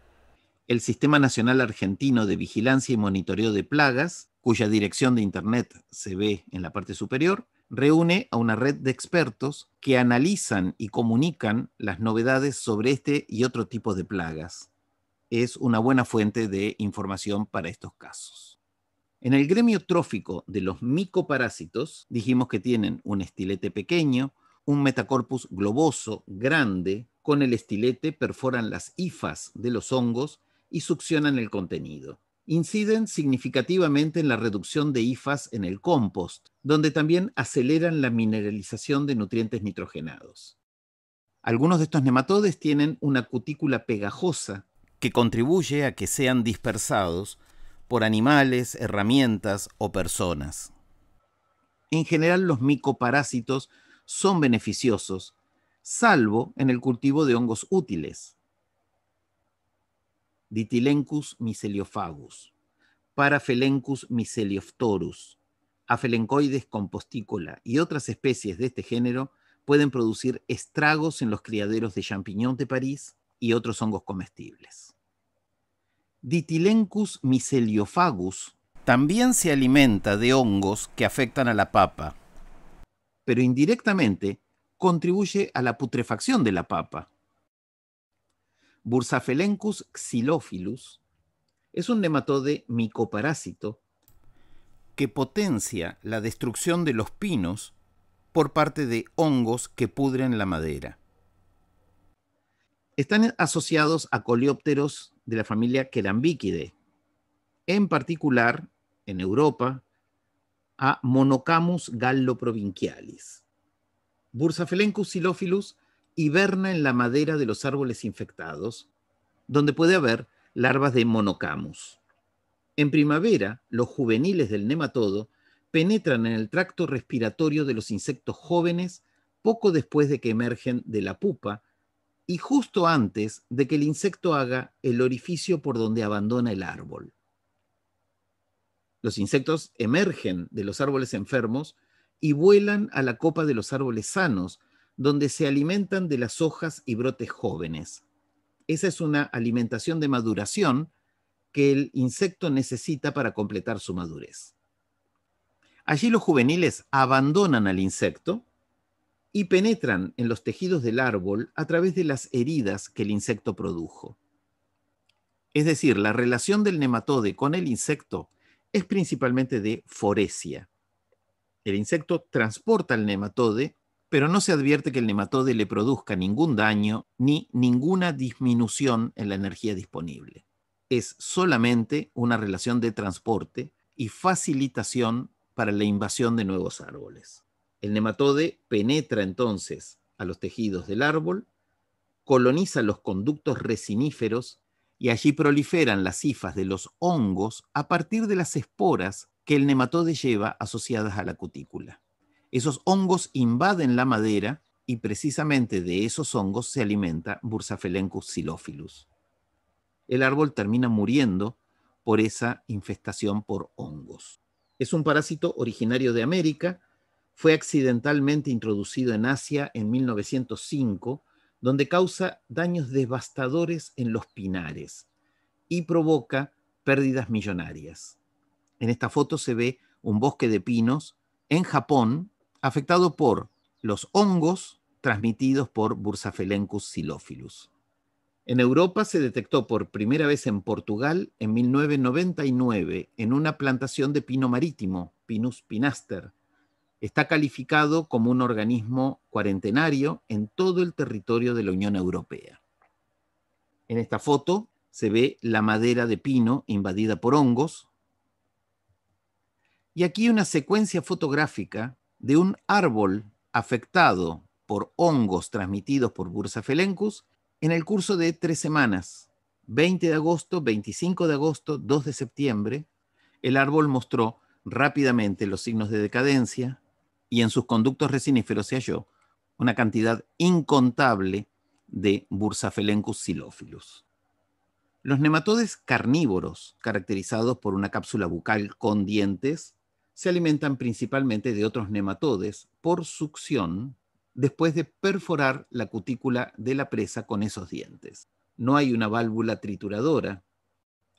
el Sistema Nacional Argentino de Vigilancia y Monitoreo de Plagas, cuya dirección de Internet se ve en la parte superior, reúne a una red de expertos que analizan y comunican las novedades sobre este y otro tipo de plagas. Es una buena fuente de información para estos casos. En el gremio trófico de los micoparásitos dijimos que tienen un estilete pequeño, un metacorpus globoso, grande, con el estilete perforan las hifas de los hongos y succionan el contenido. Inciden significativamente en la reducción de IFAS en el compost, donde también aceleran la mineralización de nutrientes nitrogenados. Algunos de estos nematodes tienen una cutícula pegajosa que contribuye a que sean dispersados por animales, herramientas o personas. En general los micoparásitos son beneficiosos, salvo en el cultivo de hongos útiles. Ditilencus myceliophagus, Parafelencus mycelioptorus, Afelencoides composticola y otras especies de este género pueden producir estragos en los criaderos de champiñón de París y otros hongos comestibles. Ditilencus myceliophagus también se alimenta de hongos que afectan a la papa, pero indirectamente contribuye a la putrefacción de la papa, Bursafelencus xylophilus es un nematode micoparásito que potencia la destrucción de los pinos por parte de hongos que pudren la madera. Están asociados a coleópteros de la familia Kerambiquidae, en particular en Europa a Monocamus galloprovincialis. Bursaphelencus xylophilus hiberna en la madera de los árboles infectados, donde puede haber larvas de monocamus. En primavera, los juveniles del nematodo penetran en el tracto respiratorio de los insectos jóvenes poco después de que emergen de la pupa y justo antes de que el insecto haga el orificio por donde abandona el árbol. Los insectos emergen de los árboles enfermos y vuelan a la copa de los árboles sanos donde se alimentan de las hojas y brotes jóvenes. Esa es una alimentación de maduración que el insecto necesita para completar su madurez. Allí los juveniles abandonan al insecto y penetran en los tejidos del árbol a través de las heridas que el insecto produjo. Es decir, la relación del nematode con el insecto es principalmente de foresia. El insecto transporta al nematode pero no se advierte que el nematode le produzca ningún daño ni ninguna disminución en la energía disponible. Es solamente una relación de transporte y facilitación para la invasión de nuevos árboles. El nematode penetra entonces a los tejidos del árbol, coloniza los conductos resiníferos y allí proliferan las cifas de los hongos a partir de las esporas que el nematode lleva asociadas a la cutícula. Esos hongos invaden la madera y precisamente de esos hongos se alimenta Bursaphelencus xylophilus. El árbol termina muriendo por esa infestación por hongos. Es un parásito originario de América, fue accidentalmente introducido en Asia en 1905, donde causa daños devastadores en los pinares y provoca pérdidas millonarias. En esta foto se ve un bosque de pinos en Japón afectado por los hongos transmitidos por Bursafelencus xylophilus. En Europa se detectó por primera vez en Portugal en 1999 en una plantación de pino marítimo, Pinus pinaster. Está calificado como un organismo cuarentenario en todo el territorio de la Unión Europea. En esta foto se ve la madera de pino invadida por hongos. Y aquí una secuencia fotográfica de un árbol afectado por hongos transmitidos por Bursa felencus en el curso de tres semanas, 20 de agosto, 25 de agosto, 2 de septiembre, el árbol mostró rápidamente los signos de decadencia y en sus conductos resiníferos se halló una cantidad incontable de Bursa felencus xylophilus. Los nematodes carnívoros, caracterizados por una cápsula bucal con dientes, se alimentan principalmente de otros nematodes por succión después de perforar la cutícula de la presa con esos dientes. No hay una válvula trituradora.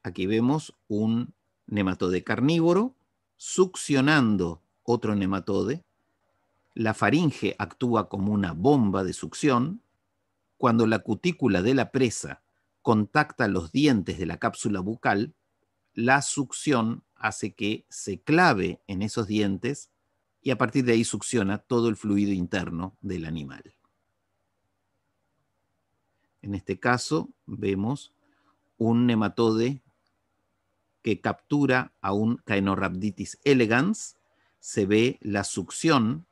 Aquí vemos un nematode carnívoro succionando otro nematode. La faringe actúa como una bomba de succión. Cuando la cutícula de la presa contacta los dientes de la cápsula bucal, la succión hace que se clave en esos dientes y a partir de ahí succiona todo el fluido interno del animal. En este caso vemos un nematode que captura a un Caenorhabditis elegans, se ve la succión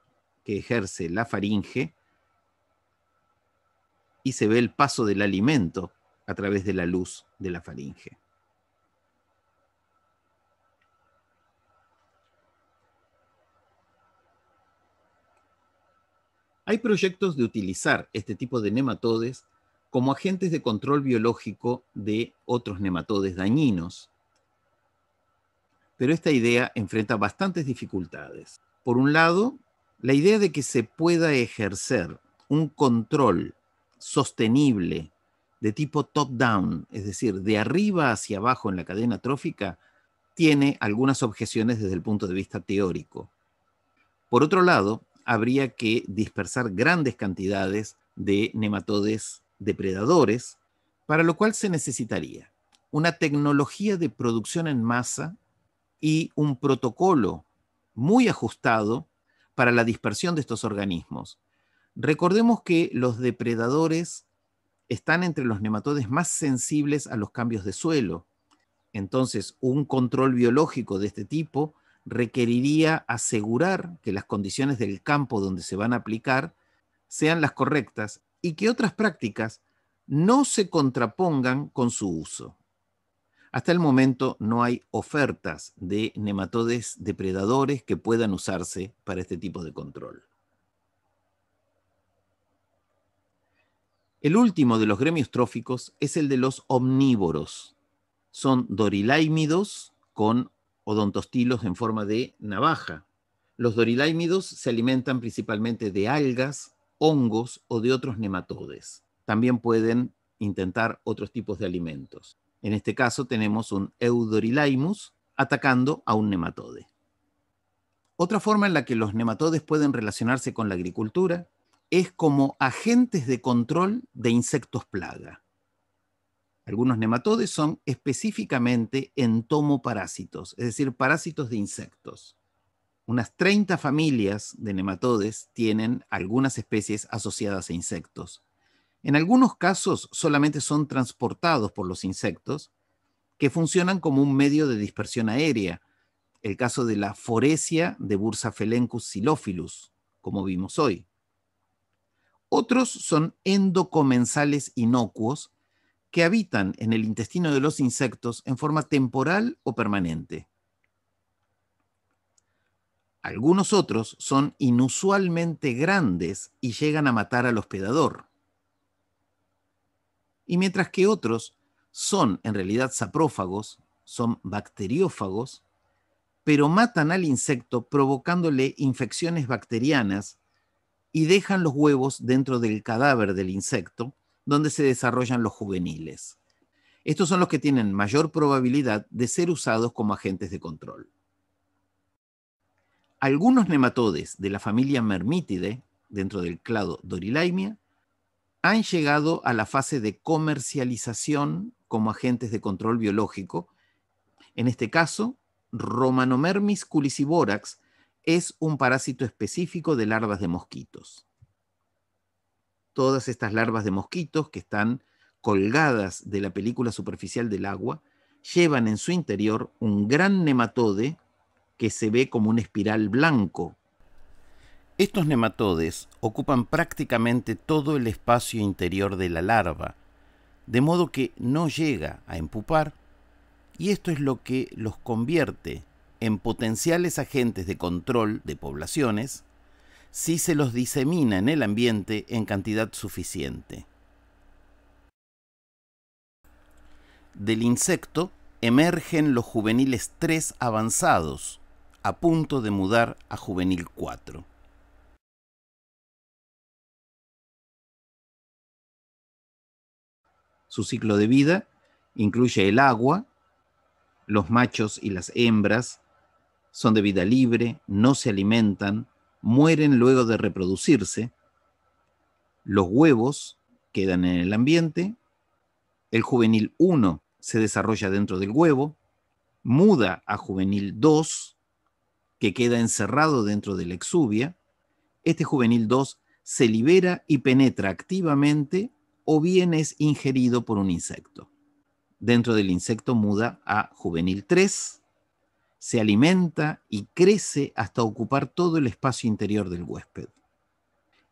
que ejerce la faringe y se ve el paso del alimento a través de la luz de la faringe. Hay proyectos de utilizar este tipo de nematodes como agentes de control biológico de otros nematodes dañinos, pero esta idea enfrenta bastantes dificultades. Por un lado, la idea de que se pueda ejercer un control sostenible de tipo top-down, es decir, de arriba hacia abajo en la cadena trófica, tiene algunas objeciones desde el punto de vista teórico. Por otro lado, habría que dispersar grandes cantidades de nematodes depredadores, para lo cual se necesitaría una tecnología de producción en masa y un protocolo muy ajustado para la dispersión de estos organismos. Recordemos que los depredadores están entre los nematodes más sensibles a los cambios de suelo. Entonces, un control biológico de este tipo requeriría asegurar que las condiciones del campo donde se van a aplicar sean las correctas y que otras prácticas no se contrapongan con su uso. Hasta el momento no hay ofertas de nematodes depredadores que puedan usarse para este tipo de control. El último de los gremios tróficos es el de los omnívoros. Son dorilaimidos con odontostilos en forma de navaja. Los dorilámidos se alimentan principalmente de algas, hongos o de otros nematodes. También pueden intentar otros tipos de alimentos. En este caso tenemos un eudorilaimus atacando a un nematode. Otra forma en la que los nematodes pueden relacionarse con la agricultura es como agentes de control de insectos plaga. Algunos nematodes son específicamente entomoparásitos, es decir, parásitos de insectos. Unas 30 familias de nematodes tienen algunas especies asociadas a insectos. En algunos casos solamente son transportados por los insectos, que funcionan como un medio de dispersión aérea. El caso de la foresia de Bursa felencus xylophilus, como vimos hoy. Otros son endocomensales inocuos que habitan en el intestino de los insectos en forma temporal o permanente. Algunos otros son inusualmente grandes y llegan a matar al hospedador. Y mientras que otros son en realidad saprófagos, son bacteriófagos, pero matan al insecto provocándole infecciones bacterianas y dejan los huevos dentro del cadáver del insecto, donde se desarrollan los juveniles. Estos son los que tienen mayor probabilidad de ser usados como agentes de control. Algunos nematodes de la familia Mermitidae, dentro del clado Dorilaimia, han llegado a la fase de comercialización como agentes de control biológico. En este caso, Romanomermis culisiborax es un parásito específico de larvas de mosquitos todas estas larvas de mosquitos que están colgadas de la película superficial del agua, llevan en su interior un gran nematode que se ve como un espiral blanco. Estos nematodes ocupan prácticamente todo el espacio interior de la larva, de modo que no llega a empupar, y esto es lo que los convierte en potenciales agentes de control de poblaciones si se los disemina en el ambiente en cantidad suficiente. Del insecto emergen los juveniles 3 avanzados, a punto de mudar a juvenil 4. Su ciclo de vida incluye el agua, los machos y las hembras son de vida libre, no se alimentan, mueren luego de reproducirse, los huevos quedan en el ambiente, el juvenil 1 se desarrolla dentro del huevo, muda a juvenil 2, que queda encerrado dentro de la exuvia, este juvenil 2 se libera y penetra activamente o bien es ingerido por un insecto. Dentro del insecto muda a juvenil 3, se alimenta y crece hasta ocupar todo el espacio interior del huésped.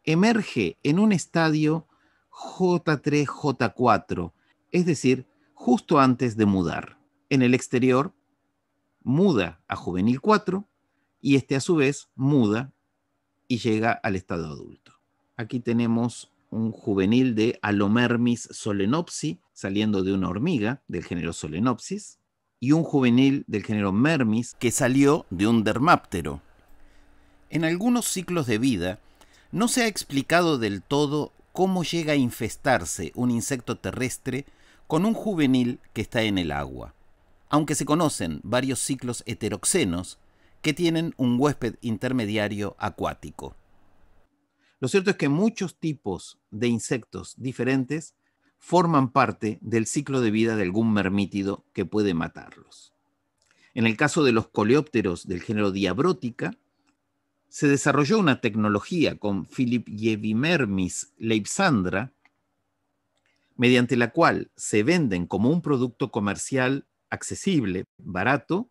Emerge en un estadio J3-J4, es decir, justo antes de mudar. En el exterior, muda a juvenil 4 y este a su vez muda y llega al estado adulto. Aquí tenemos un juvenil de Alomermis solenopsi saliendo de una hormiga del género Solenopsis y un juvenil del género Mermis que salió de un dermáptero. En algunos ciclos de vida, no se ha explicado del todo cómo llega a infestarse un insecto terrestre con un juvenil que está en el agua, aunque se conocen varios ciclos heteroxenos que tienen un huésped intermediario acuático. Lo cierto es que muchos tipos de insectos diferentes forman parte del ciclo de vida de algún mermítido que puede matarlos. En el caso de los coleópteros del género Diabrótica, se desarrolló una tecnología con Philip Yevimermis Leipsandra, mediante la cual se venden como un producto comercial accesible, barato,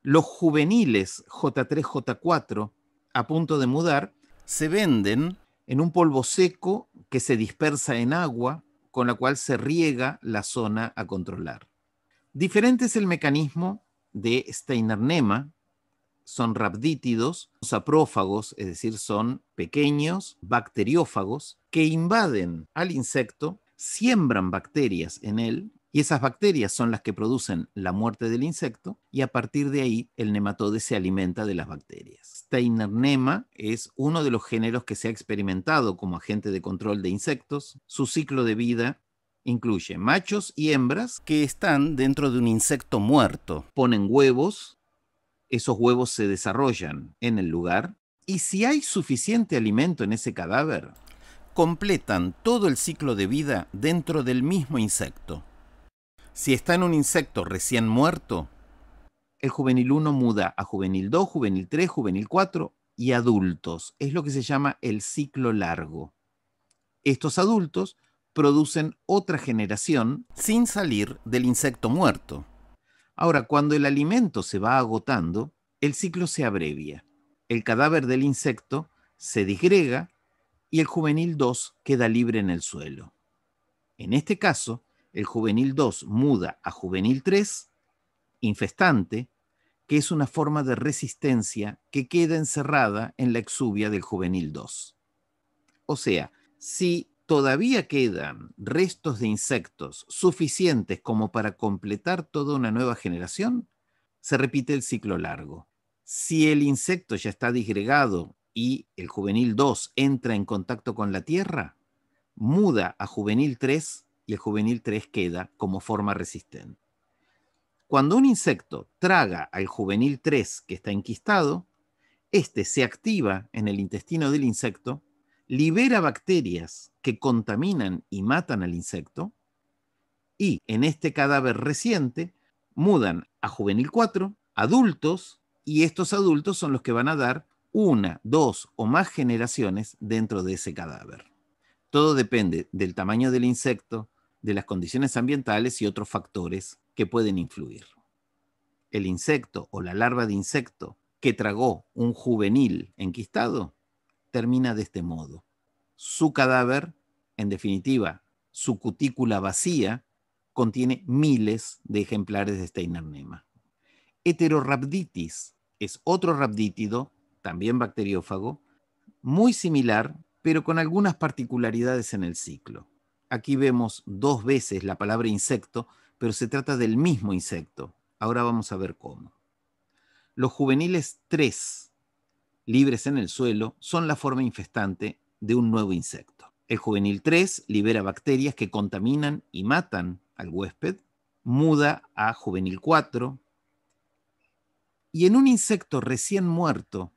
los juveniles J3J4 a punto de mudar se venden en un polvo seco que se dispersa en agua con la cual se riega la zona a controlar. Diferente es el mecanismo de Steinernema, son rabdítidos, saprófagos, es decir, son pequeños bacteriófagos que invaden al insecto, siembran bacterias en él y esas bacterias son las que producen la muerte del insecto y a partir de ahí el nematode se alimenta de las bacterias. Steinernema es uno de los géneros que se ha experimentado como agente de control de insectos. Su ciclo de vida incluye machos y hembras que están dentro de un insecto muerto. Ponen huevos, esos huevos se desarrollan en el lugar y si hay suficiente alimento en ese cadáver, completan todo el ciclo de vida dentro del mismo insecto. Si está en un insecto recién muerto, el juvenil 1 muda a juvenil 2, juvenil 3, juvenil 4 y adultos. Es lo que se llama el ciclo largo. Estos adultos producen otra generación sin salir del insecto muerto. Ahora, cuando el alimento se va agotando, el ciclo se abrevia. El cadáver del insecto se disgrega y el juvenil 2 queda libre en el suelo. En este caso, el juvenil 2 muda a juvenil 3, infestante, que es una forma de resistencia que queda encerrada en la exuvia del juvenil 2. O sea, si todavía quedan restos de insectos suficientes como para completar toda una nueva generación, se repite el ciclo largo. Si el insecto ya está disgregado y el juvenil 2 entra en contacto con la tierra, muda a juvenil 3 y el juvenil 3 queda como forma resistente. Cuando un insecto traga al juvenil 3 que está enquistado, este se activa en el intestino del insecto, libera bacterias que contaminan y matan al insecto, y en este cadáver reciente mudan a juvenil 4, adultos, y estos adultos son los que van a dar una, dos o más generaciones dentro de ese cadáver. Todo depende del tamaño del insecto, de las condiciones ambientales y otros factores que pueden influir. El insecto o la larva de insecto que tragó un juvenil enquistado termina de este modo. Su cadáver, en definitiva, su cutícula vacía, contiene miles de ejemplares de Steinernema. Heterorhabditis es otro rabdítido, también bacteriófago, muy similar, pero con algunas particularidades en el ciclo. Aquí vemos dos veces la palabra insecto, pero se trata del mismo insecto. Ahora vamos a ver cómo. Los juveniles 3, libres en el suelo, son la forma infestante de un nuevo insecto. El juvenil 3 libera bacterias que contaminan y matan al huésped, muda a juvenil 4, y en un insecto recién muerto,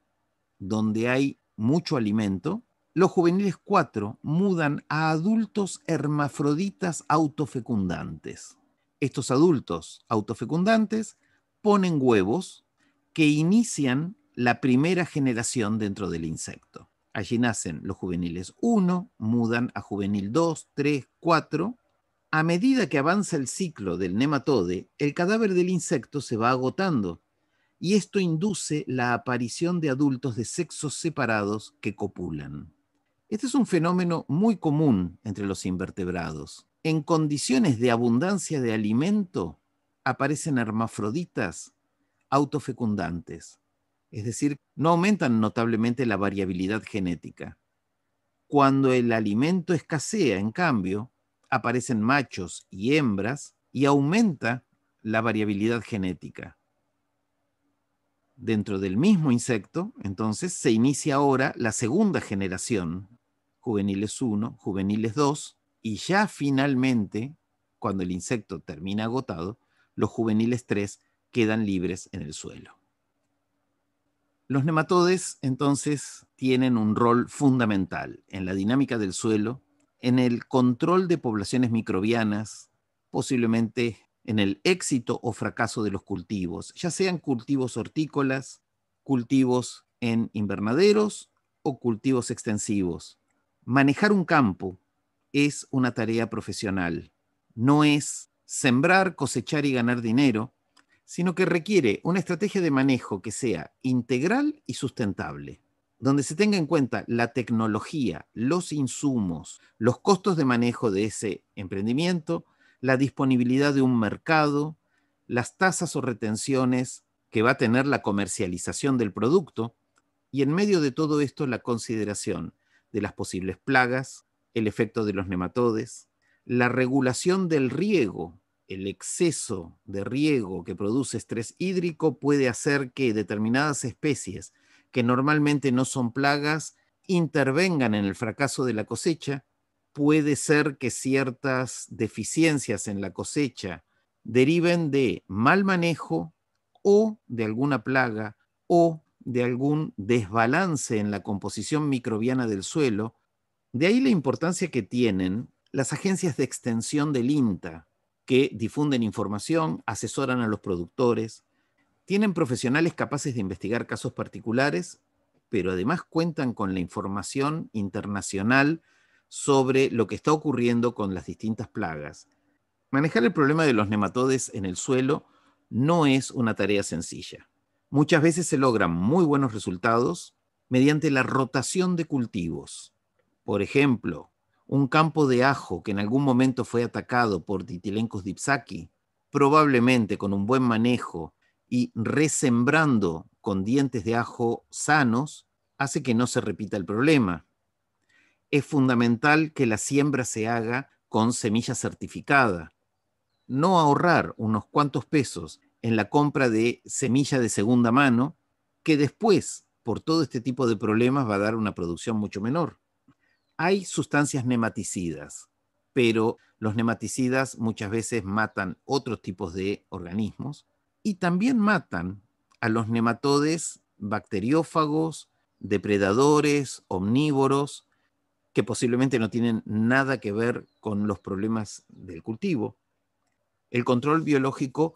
donde hay mucho alimento, los juveniles 4 mudan a adultos hermafroditas autofecundantes. Estos adultos autofecundantes ponen huevos que inician la primera generación dentro del insecto. Allí nacen los juveniles 1, mudan a juvenil 2, 3, 4. A medida que avanza el ciclo del nematode, el cadáver del insecto se va agotando y esto induce la aparición de adultos de sexos separados que copulan. Este es un fenómeno muy común entre los invertebrados. En condiciones de abundancia de alimento aparecen hermafroditas autofecundantes, es decir, no aumentan notablemente la variabilidad genética. Cuando el alimento escasea, en cambio, aparecen machos y hembras y aumenta la variabilidad genética. Dentro del mismo insecto, entonces, se inicia ahora la segunda generación juveniles 1, juveniles 2, y ya finalmente, cuando el insecto termina agotado, los juveniles 3 quedan libres en el suelo. Los nematodes entonces tienen un rol fundamental en la dinámica del suelo, en el control de poblaciones microbianas, posiblemente en el éxito o fracaso de los cultivos, ya sean cultivos hortícolas, cultivos en invernaderos o cultivos extensivos manejar un campo es una tarea profesional. No es sembrar, cosechar y ganar dinero, sino que requiere una estrategia de manejo que sea integral y sustentable, donde se tenga en cuenta la tecnología, los insumos, los costos de manejo de ese emprendimiento, la disponibilidad de un mercado, las tasas o retenciones que va a tener la comercialización del producto, y en medio de todo esto la consideración de las posibles plagas, el efecto de los nematodes, la regulación del riego, el exceso de riego que produce estrés hídrico puede hacer que determinadas especies que normalmente no son plagas intervengan en el fracaso de la cosecha, puede ser que ciertas deficiencias en la cosecha deriven de mal manejo o de alguna plaga o de algún desbalance en la composición microbiana del suelo, de ahí la importancia que tienen las agencias de extensión del INTA, que difunden información, asesoran a los productores, tienen profesionales capaces de investigar casos particulares, pero además cuentan con la información internacional sobre lo que está ocurriendo con las distintas plagas. Manejar el problema de los nematodes en el suelo no es una tarea sencilla. Muchas veces se logran muy buenos resultados mediante la rotación de cultivos. Por ejemplo, un campo de ajo que en algún momento fue atacado por Titilencos dipsaki, probablemente con un buen manejo y resembrando con dientes de ajo sanos, hace que no se repita el problema. Es fundamental que la siembra se haga con semilla certificada. No ahorrar unos cuantos pesos en la compra de semilla de segunda mano, que después, por todo este tipo de problemas, va a dar una producción mucho menor. Hay sustancias nematicidas, pero los nematicidas muchas veces matan otros tipos de organismos y también matan a los nematodes bacteriófagos, depredadores, omnívoros, que posiblemente no tienen nada que ver con los problemas del cultivo. El control biológico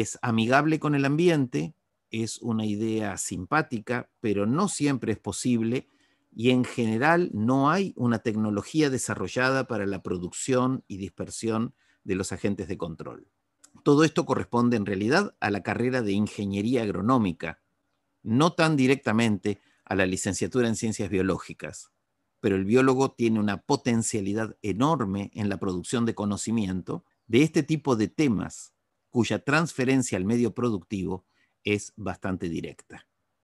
es amigable con el ambiente, es una idea simpática, pero no siempre es posible y en general no hay una tecnología desarrollada para la producción y dispersión de los agentes de control. Todo esto corresponde en realidad a la carrera de ingeniería agronómica, no tan directamente a la licenciatura en ciencias biológicas, pero el biólogo tiene una potencialidad enorme en la producción de conocimiento de este tipo de temas cuya transferencia al medio productivo es bastante directa.